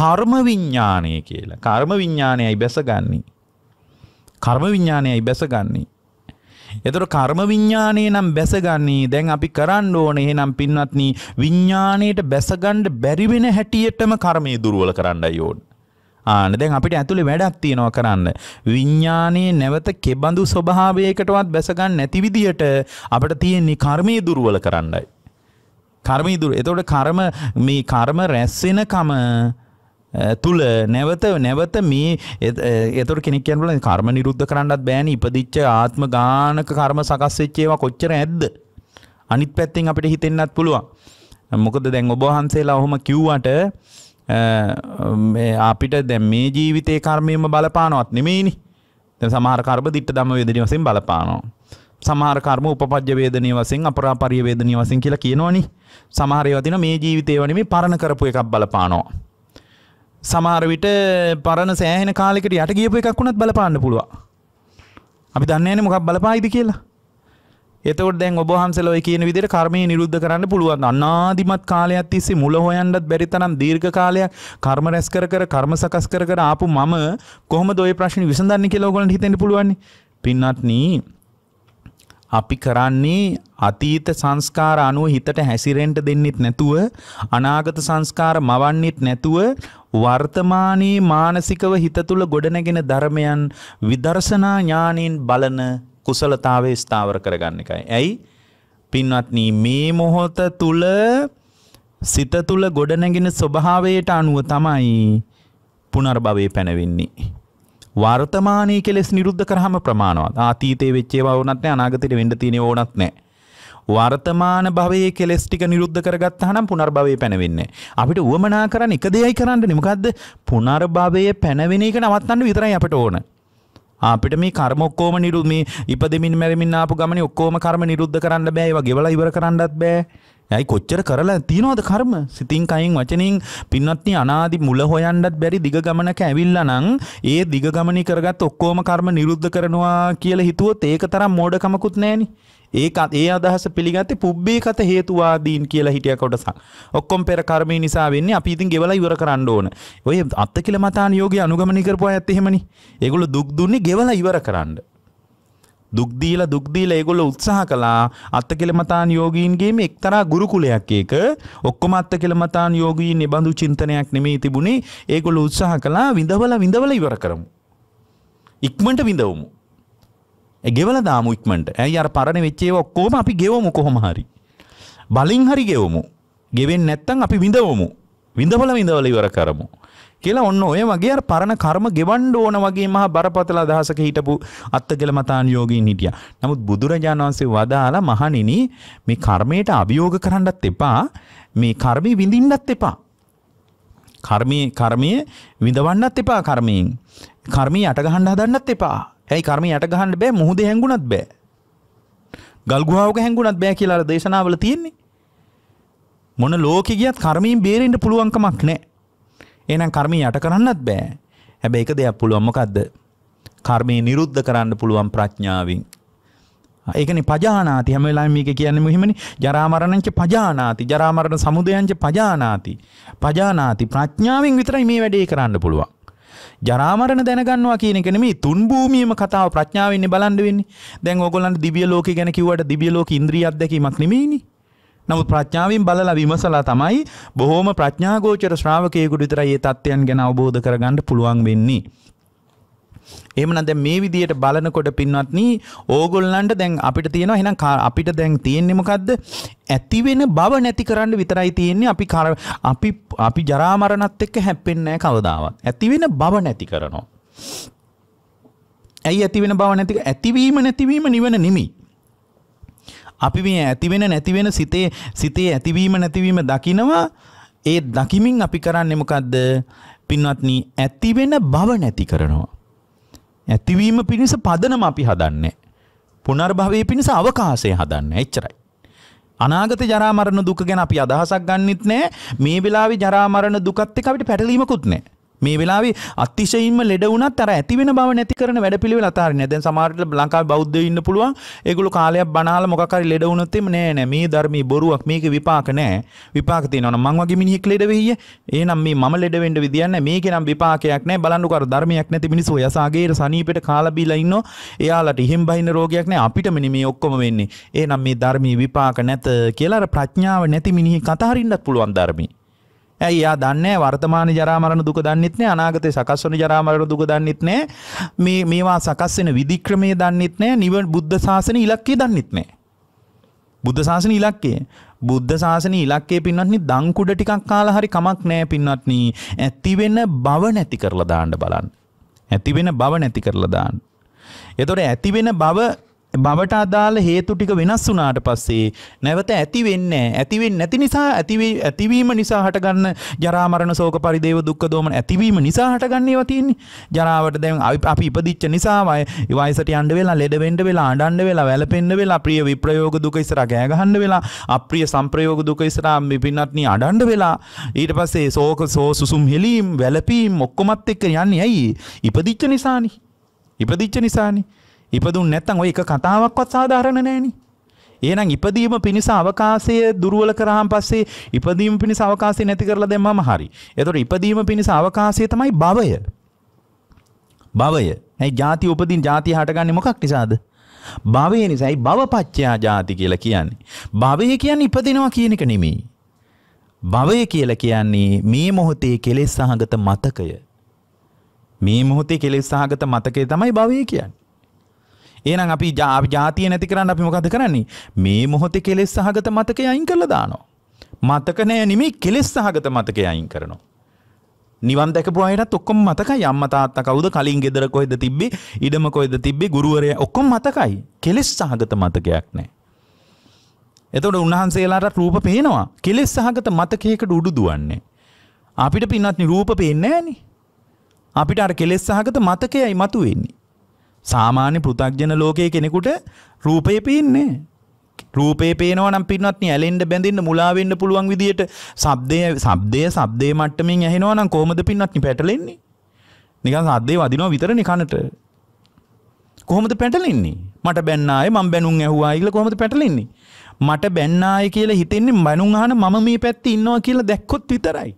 කර්ම විඥානය කියලා. කර්ම විඥානයයි බැසගන්නේ. කර්ම විඥානයයි බැසගන්නේ. එතොට කර්ම විඤ්ඥානය නම් බැසගන්නේ දැන් අපි කරන්න ඕන එහෙනම් පින්වත්නී විඤ්ඥානයට බැසගණ්ඩ බැරිවෙන හැටියටම කර්මය දුරුවල කරන්න යෝඩ. ආන දැන් අපිට ඇතුළේ වැඩක් තියෙනවා කරන්න. විඤ්ඥානයේ නැවත කෙබඳු ස්වභාවයකටවත් බැසගන්න නැතිවිදියට අපට තියෙන්නේ කර්මය දුරුවල කරන්නයි. කර්මීදුර එතොට කර්ම මේ කර්ම රැස්සෙනකම තුළ නැවත නැවත මේ එතොට කෙනෙක්කන්ල කර්ම නිරුද්ධ කරන්නත් බෑන ඉපදිච්ච ආත්ම ගානක කර්ම සකස්වෙච්චේවා කොච්චර ඇද්ද. අනිත් පැත්තෙන් අපිට හිතෙන්න්නත් පුළුවන්. මොකද දැන් ඔබහන්සේලා ඔහොම කිව්වට අපිට දැම් මේ ජීවිතය කර්මයම බලපානවත් නෙමේනි සමහරකර්ම දිට්ට දම වේදනි වසෙන් බලපානවා. සමහර කර්ම උපපද්‍ය වේදනය වසෙන් අපරාපරිය වේදනය වසෙන් කියලා කියනවනි සමහරයවතින මේ ජීවිතය වනම පරණ කරපු එකක් බලපානවා. සමාරවිට පරණ සෑහෙන කාලෙකට යට ගියපු එකක් වුණත් බලපාන්න පුළුවන්. අපි දන්නේ නැහැ මොකක් බලපායිද කියලා. එතකොට දැන් ඔබ වහන්සේලා ඔය කියන විදිහට කර්මය නිරුද්ධ කරන්න පුළුවන්. අනාදිමත් කාලයක් තිස්සේ මුල හොයන්නත් බැරි තරම් දීර්ඝ කාලයක් කර්ම රැස් කර කර කර්ම සකස් කර කර ආපු මම කොහොමද ওই ප්‍රශ්නේ විසඳන්නේ කියලා ඕගොල්ලන්ට හිතෙන්න පුළුවන්. පින්වත්නි අපි කරන්නේ අතීත සංස්කාර අනුව හිතට හැසිරෙන්ට දෙන්නෙත් නැතුව අනාගත සංස්කාර මවන්නෙත් නැතුව වර්තමානයේ මානසිකව හිත තුළ ගොඩනැගෙන ධර්මයන් විදර්ශනා ඥානයෙන් බලන කුසලතාවේ ස්ථාවර කරගන්න එකයි. ඇයි පින්වත්නි මේ මොහොත තුළ සිත තුළ ගොඩනැගෙන ස්වභාවයට අනුව තමයි පුනර්භවයේ පැනවෙන්නේ. වර්තමානයේ කෙලෙස් නිරුද්ධ කරාම ප්‍රමාණවත්. ආතීතයේ වෙච්ච ඒවා වුණත් නැහැ අනාගතයේ වෙන්න තියෙන ඒවා වුණත් නැහැ. වර්තමාන භවයේ කෙලෙස් ටික නිරුද්ධ කරගත්තා නම් පුනර්භවයේ පැනවෙන්නේ. අපිට උවමනා කරන්න එක දෙයයි කරන්නේ. මොකද්ද? පුනර්භවයේ පැනවෙන එක නවත්තන්න විතරයි අපිට ඕන. අපිට මේ කර්ම ඔක්කොම නිරුද්ධ මේ ඉපදෙමින් මැරෙමින් ආපු ගමනේ ඔක්කොම කර්ම නිරුද්ධ කරන්න බෑ. ඒවා ගෙවලා ඉවර කරන්නත් බෑ. ඇයි කොච්චර කරලා තියනවාද කර්ම සිතින් කයින් වචනින් පින්වත්නි අනාදි මුල හොයන්නත් බැරි දිග ගමනක ඇවිල්ලා නම් ඒ දිග ගමනි කරගත් ඔක්කොම කර්ම නිරුද්ධ කරනවා කියලා හිතුවොත් ඒක තරම් මෝඩකමකුත් නැහෙනි. ඒකත් ඒ අදහස පිළිගත්තේ පුබ්බේකත හේතුවාදීන් කියලා හිටිය කොටසක්. ඔක්කොම පෙර කර්මය නිසා වෙන්නේ අපි ඉතින් ගෙවලා ඉවර කරන්න ඕන. ඔය අත්තකිල මතාන යෝගී අනුගමනය කරපුවා ඇත්ත එහෙමනේ. ඒගොල්ලෝ දුක් දුන්නේ ගෙවලා ඉවර කරන්න. දුක්දීල දුක්දීල ඒගොල්ල උත්සාහ කලා අත්ත කෙළමතාන් යෝගීන්ගේම එක්තරා ගුරුකුලයක් ඒක ඔක්කොම අත්ත කෙළමතාන් යෝගී නිබඳු චින්තනයක් නෙමේ තිබුණේ ඒගොල්ල උත්සාහ කලා විඳවල විඳවල ඉවර කරමු. ඉක්මට විඳවමු. ගෙවල දාමු ඉක්මට ඇයි අර පරණ වෙච්චේ ඔක්කෝම අපි ගෙවමු කොහොම හරි. බලින් හරි ගෙවමු. ගෙවෙන් නැත්තං අපි විඳවමු. විඳවල විඳවල ඉවර කරමු. කියලා ඔන්න ඔය වගේ පරණ කර්ම ගෙවන්ඩ ඕන වගේ මහ බරපතල අදහසක හිටපු අත්තගල මතාන් යෝගීන් හිටිය. නමුත් බුදුරජාණන් වන්සේ වදාලා මහනිනි මේ කර්මයට අභියෝග කරන්නත් එපා මේ කර්මී විඳින්නත් එපා. කර්මය කර්මය විඳවන්නත් එපා කර්මයෙන්. කර්මී යටගහන්න හදන්නත් එපා. ඇයි කර්මී යටගහන්න බෑ මුහුද හැඟුණත් බෑ. ගල්ගුහාාවක හැඟුණත් බෑ කියලා දේශනාවල තියෙන්නේ. මොන ලෝක ගියත් කර්මීන් බේරෙන්ට පුළුවන්කමක් නෑ. ඒනම් කර්මී යට කරන්නත් බෑ හැබැ එක දෙයක් පුළුවන්මකක්ද කර්මය නිරුද්ධ කරන්න පුළුවන් ප්‍රඥාවෙන් ඒකන පජානාති හැමලා මේක කියන්න මෙහෙමනි ජරාමරණංච පජානාති ජරාමරණ සමුදයංච පජානාති පජානාති ප්‍රඥාවෙන් විතරයි මේ වැඩේ කරන්න පුළුවන් ජරාමරණ දැනගන්නවා කියන එක නෙමෙයි තුන් භූමියම කතාව ප්‍රඥාවෙන්නේ බලන්න වෙන්නේ. දැන් ඕගොල්ලන්ට දිව්‍ය ලෝකේ ගැන කිව්වට දිව්‍ය ලෝක ඉන්ද්‍රිය අත්දැකීමක් නෙමෙයිනේ. නමුත් ප්‍රඥාවෙන් බලලා විමසලා තමයි බොහෝම ප්‍රඥාගෝචර ශ්‍රාවකයෙකුට විතරයි මේ தත්ත්වයන් ගැන අවබෝධ කරගන්න පුළුවන් වෙන්නේ. එහෙමනම් දැන් මේ විදියට බලනකොට පින්වත්නි ඕගොල්ලන්ට දැන් අපිට තියෙනවා එහෙනම් අපිට දැන් තියෙන්නේ මොකද්ද? ඇති වෙන බව නැති කරන්න විතරයි තියෙන්නේ අපි අපි අපි ජරා මරණත් එක්ක හැප්පෙන්නේ නැහැ කවදාවත්. ඇති වෙන බව නැති කරනවා. ඇයි ඇති වෙන බව නැති ඇතිවීම නැතිවීම නිවන නෙමෙයි. අපි මේ ඇතිවෙන නැතිවෙන සිතේ සිතේ ඇතිවීම නැතිවීම දකිනවා ඒ දකිමින් අපි කරන්නේ මොකද්ද පින්වත්නි ඇතිවෙන බව නැති කරනවා ඇතිවීම පිණිස පදනම අපි හදන්නේ පුනර්භවයේ පිණිස අවකාශය හදන්නේ එච්චරයි අනාගත ජරා මරණ දුක ගැන අපි අදහසක් ගන්නෙත් නෑ මේ වෙලාවේ ජරා මරණ දුකත් එක්ක අපිට පැටලීමකුත් නෑ මේ වෙලාවේ අතිශයින්ම ලෙඩ වුණත් අර ඇති වෙන බව නැති කරන වැඩපිළිවෙල අතාරින්න. දැන් සමහරට ලංකාවේ බෞද්ධයෝ ඉන්න පුළුවන්. ඒගොල්ලෝ කාලයක් බණාලා මොකක් හරි ලෙඩ වුණොත් එimhe නෑ නෑ මේ ධර්මී බොරුවක් මේකේ විපාක නෑ. විපාක තියෙනවා නම් මං වගේ මිනිහෙක් ලෙඩ වෙయ్య. එහෙනම් මේ මම ලෙඩ වෙන්න විදියක් නෑ. මේකේ නම් විපාකයක් නෑ. බලන්නකෝ අර ධර්මයක් නැති මිනිස්සු යසාගේ සනීපෙට කාලා බීලා ඉන්නෝ. එයාලට ඉහෙන් බහින රෝගයක් නෑ. අපිටමනේ මේ ඔක්කොම වෙන්නේ. එහෙනම් මේ ධර්මී විපාක නැත කියලා අර ප්‍රඥාව නැති මිනිහ කතාරින්නත් පුළුවන් ධර්මී. ඇයි යා දන්නේ වර්තමාන ජරාමරණ දුක දන්නෙත් නෑ අනාගතේ සකස් වන ජරාමරණ දුක දන්නෙත් නෑ මේ මේවා සකස් වෙන විධික්‍රමය දන්නෙත් නෑ නිවන බුද්ධ ශාසන ඉලක්කය දන්නෙත් නෑ බුද්ධ ශාසන ඉලක්කය බුද්ධ ශාසන ඉලක්කය පින්වත්නි දන් කුඩ ටිකක් කාලා හරි කමක් නෑ පින්වත්නි ඇති වෙන බව නැති කරලා දාන්න බලන්න ඇති වෙන බව නැති කරලා දාන්න එතකොට ඇති වෙන බව බවට අදාළ හේතු ටික වෙනස් වුණාට පස්සේ නැවත ඇති වෙන්නේ ඇති වෙන්නේ නැති නිසා ඇතිවීම නිසා හටගන්න ජරා මරණ ශෝක පරිදේව දුක්ඛ දෝමන ඇතිවීම නිසා හටගන්න ඒවා තියෙන්නේ ජරාවට දැන් අපි ඉපදිච්ච නිසාමයි වයසට යන්න වෙලා ලෙඩ වෙන්න වෙලා අඬන්න වෙලා වැළපෙන්න වෙලා ප්‍රිය විප්‍රයෝග දුක ඉස්සරහා ගෑ ගහන්න වෙලා අප්‍රිය සංප්‍රයෝග දුක ඉස්සරහා විපින්නත්නි අඬන්න වෙලා ඊට පස්සේ ශෝක සෝ සුසුම් හෙලීම් වැළපීම් ඔක්කොමත් එක්ක යන්නේ ඇයි ඉපදිච්ච නිසානේ ඉපදිච්ච නිසානේ ඉපදුන් නැත්තම් ඔය එක කතාවක්වත් සාධාරණ නෑනි. එහෙනම් ඉපදීම පිණිස අවකාශය දුර්වල කරාන් පස්සේ ඉපදීම පිණිස අවකාශය නැති කරලා දැම්මම හරි. ඒතකොට ඉපදීම පිණිස අවකාශය තමයි භවය. භවය. ඇයි ಜಾති උපදින් ಜಾති හටගන්නේ මොකක් නිසාද? භවය නිසායි භවපච්චයා ಜಾති කියලා කියන්නේ. භවය කියන්නේ ඉපදිනවා කියන එක නෙමෙයි. භවය කියලා කියන්නේ මේ මොහොතේ කෙලෙස් සහගත මතකය. මේ මොහොතේ කෙලෙස් සහගත මතකය තමයි භවය කියන්නේ. ඒනම් අපි ජාප ජාතිය නැති කරන්න අපි මොකද කරන්නේ මේ මොහොතේ කෙලෙස් සහගත මතකය අයින් කරලා දානවා. මතක නෑ නෙමෙයි කෙලෙස් සහගත මතකය අයින් කරනවා. නිවන් දැකපු අයටත් ඔක්කොම මතකයි අම්මා තාත්තා කවුද කලින් ගෙදර කොහෙද තිබ්බේ ඉඩම කොහෙද තිබ්බේ ගුරුවරයා ඔක්කොම මතකයි. කෙලෙස් සහගත මතකයක් නෑ. එතකොට උන්වහන්සේලාට රූප පේනවා. කෙලෙස් සහගත මතකයකට උඩු දුවන්නේ. අපිට පින්නත් රූප පේන්නේ නෑනේ. අපිට අර කෙලෙස් සහගත මතකයයි මතුවෙන්නේ. සාමාන්‍ය පෘථක්ජන ලෝකයේ කෙනෙකුට රූපය පේන්නේ. රූපේ පේනවා නම් පින්වත්නි ඇලෙන්න බැඳෙන්න මුලා වෙන්න පුළුවන් විදියට ශබ්දය ශබ්දය ශබ්දේ මට්ටමින් ඇහෙනවා නම් කොහොමද පින්වත්නි පැටලෙන්නේ? නිකන් ශබ්දේ වදිනවා විතරනේ කනට. කොහොමද පැටලෙන්නේ? මට බැන්නාය මම බැනුම් ඇහුවා කියලා කොහොමද පැටලෙන්නේ? මට බැන්නාය කියලා හිතෙන්නේ බැනුම් අහන මම මේ පැත්තේ ඉන්නවා කියලා දැක්කොත් විතරයි.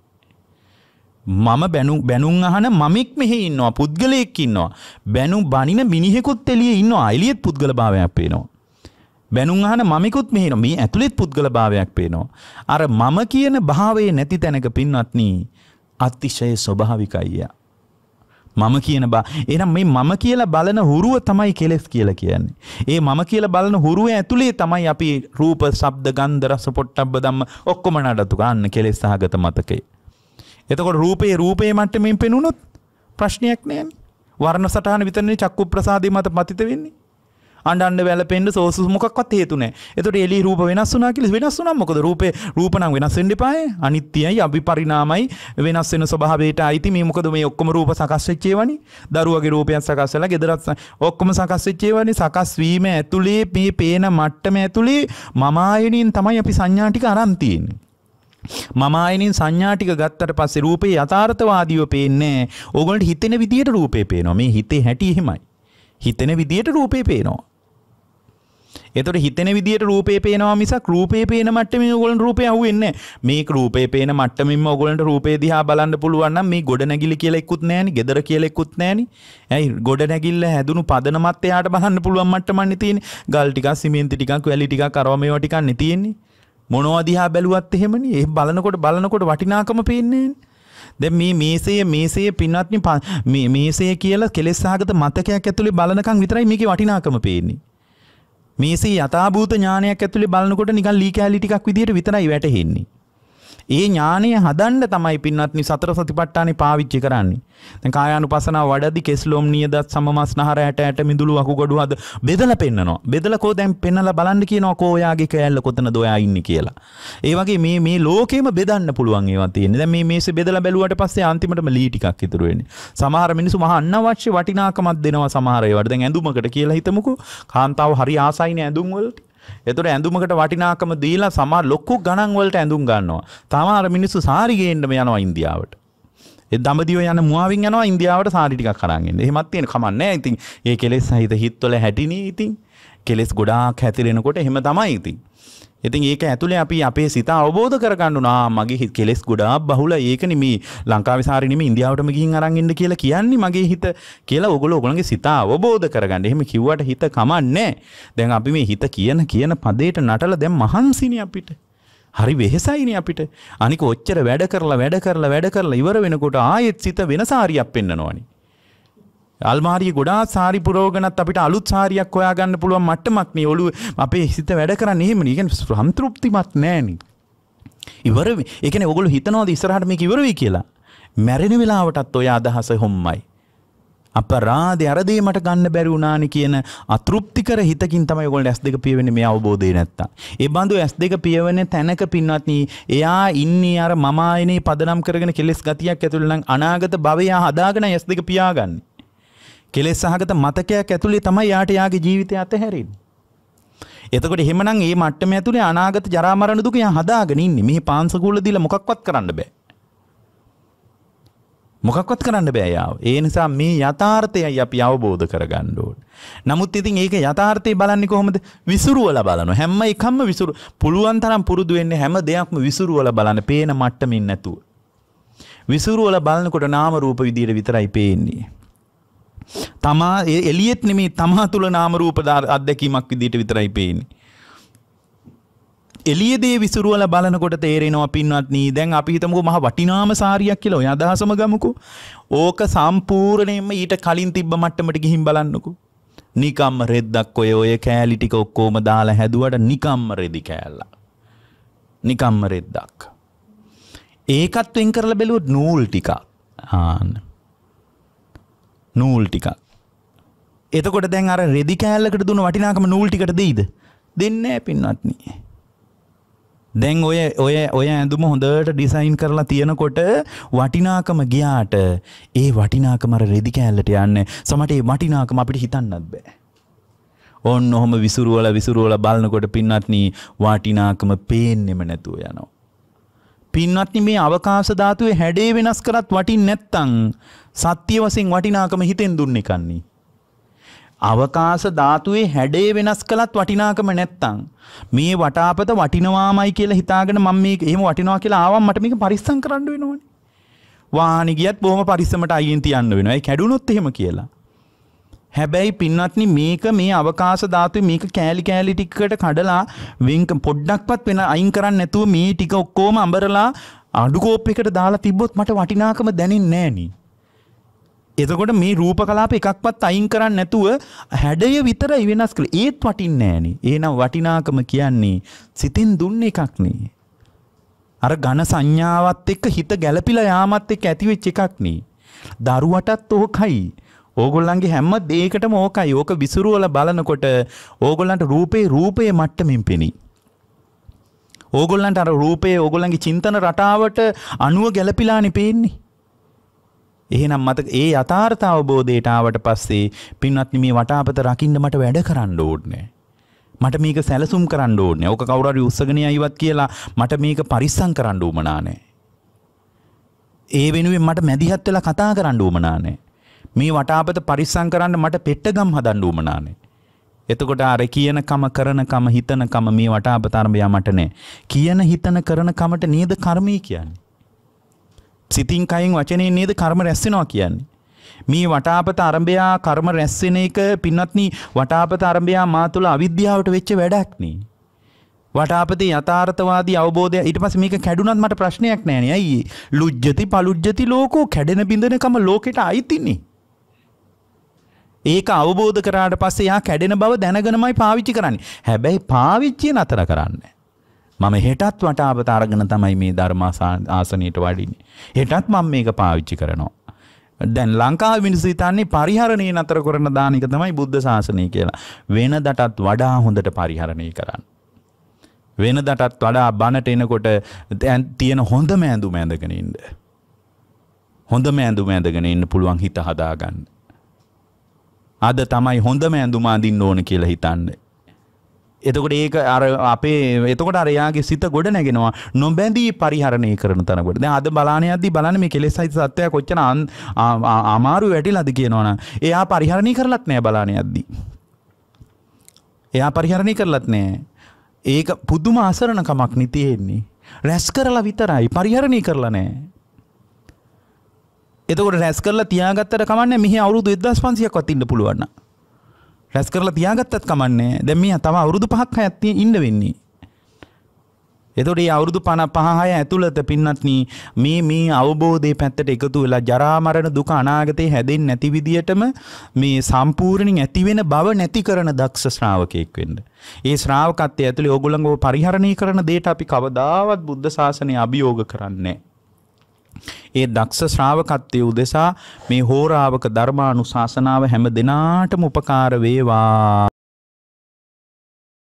මම බැනු බැනුම් අහන මමෙක් මෙහෙ ඉන්නවා පුද්ගලයෙක් ඉන්නවා. බැනු බනින මිනිහෙකුත් එළිය ඉන්නවා අයිලියෙත් පුද්ගල භාවයක් පේනවා. බැනුම් අහන මමිකුත් මෙහෙන මේ ඇතුළෙත් පුද්ගල භාවයක් පේනවා. අර මම කියන භාවයේ නැති තැනක පින්වත්නී අතිශය ස්වභාවිකයිය. මම කියන බා එනම් මේ මම කියලා බලන හුරුව තමයි කෙලෙස් කියලා කියන්නේ. ඒ මම කියලා බලන හුරුව ඇතුලේ තමයි අපි රූප, ශබ්ද, ගන්ධ, රස, පොට්ටබ්බ ධම්ම ඔක්කොම නඩතු ගන්න කෙලෙස් සහගත මතකේ. එතකොට රූපයේ රූපයේ මට්ටමින් පෙනුනොත් ප්‍රශ්නයක් නෑන වර්ණ සටහන විතරන්නේ චක්කු ප්‍රසාදී මත පතිත වෙන්නේ අන්ඩන්න වැලපෙන්ට සෝසු මොකක්වත් හේතුනෑ එතට එලි රූප වෙනස් වනා කිලි වෙනස් වනම් මොකද රූපේ රූපනම් වෙනස් වෙන්න එපාය අනිත්‍යයි අභි පරිණාමයි වෙනස් වෙන ස්වභාවයට අයිති මේ මොකද මේ ඔක්කොම රූප සකස් වෙච්චේවනි දරුවගේ රූපයක් සකස් වෙලා ගෙදරත් ඔක්කොම සකස් වෙච්චේවනි සකස් වීම ඇතුලේ මේ පේන මට්ටම ඇතුලේ මම ආයනින් තමයි අපි සංඥා ටික අරන් තියෙන්නේ මමායනින් සංඥාටික ගත්තට පස්සේ රූපේ යථාර්ථවාදීව පේන්නේ ඕගොල්ලන්ට හිතෙන විදියට රූපේ පේනවා මේ හිතේ හැටි එහෙමයි හිතෙන විදියට රූපේ පේනවා එතකොට හිතෙන විදියට රූපේ පේනවා මිසක් රූපේ පේන මට්ටමින් ඕගොල්ලන්ට රූපේ අහුවෙන්නේ මේ රූපේ පේන මට්ටමින්ම ඕගොල්ලන්ට රූපේ දිහා බලන්න පුළුවන් නම් මේ ගොඩනැගිලි කියලා එක්කුත් නැහෙනි gedara කියලා එක්කුත් නැහෙනි ඇයි ගොඩනැගිල්ල හැදුණු පදනමත් එයාට බලන්න පුළුවන් මට්ටමන්නේ තියෙන්නේ ගල් ටිකක් සිමෙන්ති ටිකක් වැලි ටිකක් අරවා මේවා ටිකක් නේ තියෙන්නේ මොනවදිහා බැලුවත් එහෙමනි ඒ බලනකොට බලනකොට වටිනාකම පේන්නේ දැන් මේ මේසය මේසය පින්වත්නි මේ මේසය කියලා කෙලෙස් සහගත මතකයක් ඇතුලේ බලනකම් විතරයි මේකේ වටිනාකම පේන්නේ මේසේ යථාභූත ඥානයක් ඇතුලේ බලනකොට නිකන් ලී කැලි ටිකක් විදියට විතරයි වැටහෙන්නේ ඒ ඥානය හදන්න තමයි පින්වත්නි සතර සතිපට්ඨානෙ පාවිච්චි කරන්නේ. දැන් කායානු පසනාව වඩදි කෙස්ලොම් නියදත් සමමස්නහර ඇට ඇට මිදුළු අකුගඩු හද බෙදලා පෙන්නනවා. බෙදලා කෝ දැන් පෙන්නලා බලන්න කියනවා කෝ ඔයාගේ කෑල්ල කොතනද ඔයා ඉන්නේ කියලා. ඒ වගේ මේ මේ ලෝකෙම බෙදන්න පුළුවන් ඒවා තියෙන්නේ. දැන් මේ මේසෙ බෙදලා බැලුවට පස්සේ අන්තිමටම ලී ටිකක් ඉතුරු වෙන්නේ. සමහර මිනිස්සු මහා අනවශ්‍ය වටිනාකමක් දෙනවා සමහර ඒවාට. දැන් ඇඳුමකට කියලා හිතමුකෝ. කාන්තාව හරි ආසයිනේ ඇඳුම් වලට. එතකොට ඇඳුමකට වටිනාකම දීලා සමහර ලොකු ගණන් වලට ඇඳුම් ගන්නවා. තමාර මිනිස්සු සාරි ගේන්නම යනවා ඉන්දියාවට. ඒ දඹදිව යන මුවාවින් යනවා ඉන්දියාවට සාරි ටිකක් අරන් එන්න. එහෙමත් තියෙන කමක් නැහැ. ඉතින් ඒ කෙලෙස් සහිත හිත්වල හැටිනේ ඉතින්. කෙලෙස් ගොඩාක් හැතිරෙනකොට එහෙම තමයි ඉතින්. ඉතින් ඒක ඇතුළේ අපි අපේ සිත අවබෝධ කරගන්නුනා මගේ හිත් කෙලෙස් ගොඩා බහුල ඒක නෙමේ ලංකාවිසාරිනම ඉන්දියාවටම ගිහින් අරන්ඉන්න කියලා කියන්නේ මගේ හිත කියලා ඔගොල ඔගොලගේ සිත අවබෝධ කරගන්න එහෙම කිව්වට හිත කමන්නේ දැන් අපි මේ හිත කියන කියන පදේට නටල දැන් මහන්සිනි අපිට හරි වෙහෙසයිනි අපිට අනික ඔච්චර වැඩ කරලා වැඩ කරලා වැඩ කරලා ඉවර වෙනකොට ආයෙත් සිත වෙනසාරියක් පෙන්නනවනේ අල්මාරිය ගොඩා සාරි පුරෝගනත් අපිට අලුත් සාරියක් ඔයාගන්න පුළුවන් මට්ටමක් මේ ඔලු අපේ හිත වැඩ කරන්න එහෙම නිකන් සම්තෘප්තිමත් නෑනි. ඉවර එකන ඔගොලු හිතනවාද ඉස්සරහට මේ ඉවරවී කියලා. මැරෙන වෙලාවටත් ඔය අදහස හොම්මයි. අප රාධ අරදේ මට ගන්න බැරි වුණානි කියන අතෘප්තිකර හිතකින් තමයි ගොල් ඇස් දෙක පියවෙන මේ අවබෝධය නැත්තා. ඒ බඳු ඇස් දෙක පියවන තැනක පින්වත්නී එයා ඉන්නේ අර මමායනේ පදනම් කරගෙන කෙලෙස් ගතියක් ඇතුළනම් අනාගත භවයා හදාගෙන ඇස් දෙක පියාගන්නේ. කෙලෙස් සහගත මතකයක් ඇතුළේ තමයි යාට යාගේ ජීවිතය අතහැරෙන්නේ. එතකොට එහෙමනම් මේ මට්ටම ඇතුලේ අනාගත ජරා මරණ දුක යා හදාගෙන ඉන්නේ. මෙහි පාංශකූල දීලා මොකක්වත් කරන්න බෑ. මොකක්වත් කරන්න බෑ යාව. ඒ නිසා මේ යථාර්ථයයි අපි අවබෝධ කරගන්න ඕන. නමුත් ඉතින් ඒක යථාර්ථය බලන්නේ කොහොමද? විසුරුවලා බලනවා. හැම එකක්ම විසුරු පුළුවන් තරම් පුරුදු වෙන්නේ හැම දෙයක්ම විසුරුවලා බලන්න. පේන මට්ටමින් නැතුව. විසුරුවලා බලනකොට නාම රූප විදියට විතරයි පේන්නේ. තමා එලියෙත් නෙමේ තමා තුළ නාමරූප අත්දැකීමක් විදිට විතරයි පේන්නේ. එලියදේ විසුරුවල බලනකොට තේරෙනවා පින්වත්නී දැන් අපි හිතමුකෝ මහ වටිනාම සාරියක් කියලා ඔය අදහසම ගමුකෝ. ඕක සම්පූර්ණයෙන්ම ඊට කලින් තිබ්බ මට්ටමට ගිහින් බලන්නකෝ. නිකම්ම රෙද්දක් ඔය ඔය කෑලි ටික ඔක්කොම දාලා හැදුවට නිකම්ම රෙදි කෑල්ලා. නිකම්ම රෙද්දක්. ඒකත් වෙන් කරලා බැලුවොත් නූල් ටිකක්. ආන්න. නූල් ටික එතකොට දැන් අර රෙදි කෑල්ලකට දුන්න වටිනාකම නූල් ටිකට දෙයිද දෙන්න පින්වත්න දැන් ඔය ඔය ඔය ඇඳුම හොඳට ඩිසයින් කරලා තියෙනකොට වටිනාකම ගියාට ඒ වටිනාකමර රෙදි කෑල්ලට යන්න සමට ඒ වටිනාකම අපිට හිතන්නත් බෑ ඔන්න ඔහොම විසුරුවල විසුරුවල බලනකොට පින්නත්නී වාටිනාකම පේන්නෙම නැතුව යනවා පින්වත්නි මේ අවකාශ ධාතුවේ හැඩේ වෙනස් කරත් වටින් නැත්තම් සත්‍ය වශයෙන් වටිනාකම හිතෙන් දුන්නේ කන්නේ. අවකාශ ධාතුවේ හැඩේ වෙනස් කළත් වටිනාකම නැත්තම් මේ වටාපත වටිනවාමයි කියලා හිතාගෙන මම මේක එහෙම වටිනවා කියලා ආවම මට මේක පරිස්සම් කරන්න වෙනවනේ. වාහනේ ගියත් බොහොම පරිස්සමට අයියෙන් තියන්න වෙනවා. ඒ කැඩුනොත් එහෙම කියලා. හැබැයි පින්වත්නි මේක මේ අවකාශ ධාතු මේක කෑලි කෑලි ටිකකට කඩලා වෙන්ක පොඩ්ඩක්වත් වෙන අයින් කරන්න නැතුව මේ ටික ඔක්කොම අඹරලා අඩුකෝප් එකට දාලා තිබ්බොත් මට වටිනාකම දැනෙන්නේ නෑනේ. එතකොට මේ රූප කලාප එකක්වත් අයින් කරන්න නැතුව හැඩය විතරයි වෙනස් කළ ඒත් වටින් නෑනි ඒනම් වටිනාකම කියන්නේ සිතින් දුන්න එකක්නේ. අර ගණ සංඥාවත් එක්ක හිත ගැලපිලා යාමත් එක් ඇතිවෙච්ච එකක්නේ. දරුවටත් ඕකයි. ඕගොල්ලන්ගේ හැම්ම දේකට මෝකයි ඕක විසුරුවල බලනකොට ඕගොල්ලන්ට රූපේ රූපය මට්ටමින් පෙනී. ඕගොල්ලන්ට අර රූපයේ ඕගොල්ලන්ගේ චින්තන රටාවට අනුව ගැලපිලානි පේන්නේ. එහෙනම් මත ඒ යථාර්ථ අවබෝධයට ආවට පස්සේ පින්වත්නි මේ වටාපත රකින්න මට වැඩ කරන්න ඕනේ. මට මේක සැලසුම් කරන්න ඕනේ. ඕක කවුරු හරි උස්සගෙන යයිවත් කියලා මට මේක පරිස්සම් කරන්න උවමනා නැහැ. ඒ වෙනුවෙන් මට මැදිහත් වෙලා කතා කරන්න උවමනා නැහැ. මේ වටාපත පරිස්සම් කරන්න මට පෙට්ටගම් හදන්න උමනානේ. එතකොට අර කියන කම කරන කම හිතන කම මේ වටාපත අරඹයා මට නෑ. කියන හිතන කරන කමට නේද කර්මය කියන්නේ. සිතින් කයින් වචනයෙන් නේද කර්ම රැස් වෙනවා කියන්නේ. මේ වටාපත අරඹයා කර්ම රැස් වෙන එක පින්වත්නි වටාපත අරඹයා මා තුළ අවිද්‍යාවට වෙච්ච වැඩක් නේ. වටාපතේ යථාර්ථවාදී අවබෝධය ඊට පස්සේ මේක කැඩුනත් මට ප්‍රශ්නයක් නෑනේ. අයියේ. ලුජ්ජති පලුජ්ජති ලෝකෝ කැඩෙන බිඳෙනකම ලෝකෙට අයිතිනේ. ඒක අවබෝධ කරාට පස්සේ යා කැඩෙන බව දැනගෙනමයි පාවිච්චි කරන්නේ. හැබැයි පාවිච්චිය නතර කරන්නේ. මම හෙටත් වටාපත අරගෙන තමයි මේ ධර්ම ආසනයට වඩින්නේ. හෙටත් මම මේක පාවිච්චි කරනවා. දැන් ලංකාව මිනිස්සු හිතන්නේ පරිහරණය නතර කරන දානික තමයි බුද්ධ ශාසනය කියලා. වෙනදටත් වඩා හොඳට පරිහරණය කරන්න. වෙනදටත් වඩා බණට එනකොට තියෙන හොඳම ඇඳුම ඇඳගෙන ඉන්න. හොඳම ඇඳුම ඇඳගෙන ඉන්න පුළුවන් හිත හදාගන්න. අද තමයි හොඳම ඇඳුම අඳින්න ඕන කියලා හිතන්නේ. එතකොට ඒක අර අපේ එතකොට අර එයාගේ සිත ගොඩ නැගෙනවා නොබැඳී පරිහරණය කරන තැනකට. දැන් අද බලාන යද්දී බලන්න මේ කෙලෙස් සහිත සත්වයා කොච්චර අමාරු වැටිලාද කියනවනම් එයා පරිහරණය කරලත් නැහැ බලාන යද්දී. එයා පරිහරණය කරලත් නැහැ. ඒක පුදුම අසරණකමක් නිතියෙන්නේ. රැස් කරලා විතරයි පරිහරණය කරලා නැහැ. එතකොට රැස් කරලා තියාගත්තට කමන්නේ මෙහි අවුරුදු 1500ක් වත් ඉන්න පුළුවන්. රැස් කරලා තියාගත්තත් කමන්නේ. දැන් මෙයා තව අවුරුදු 5ක් 6ක් ඉන්න වෙන්නේ. එතකොට මේ අවුරුදු 5 6 ඇතුළත පින්නත්නි මේ මේ අවබෝධයේ පැත්තට එකතු වෙලා ජරා මරණ දුක අනාගතේ හැදෙන්නේ නැති විදියටම මේ සම්පූර්ණින් ඇති වෙන බව නැති කරන දක්ෂ ශ්‍රාවකෙක් වෙන්න. ඒ ශ්‍රාවකත්වයේ ඇතුළේ ඕගොල්ලන්ව පරිහරණය කරන දේට අපි කවදාවත් බුද්ධ ශාසනය අභියෝග කරන්නේ නැහැ. ඒ දක්ෂ ශ්‍රාවකත්වය උදෙසා මේ හෝරාවක ධර්මානුශාසනාව හැම දිනාටම උපකාර වේවා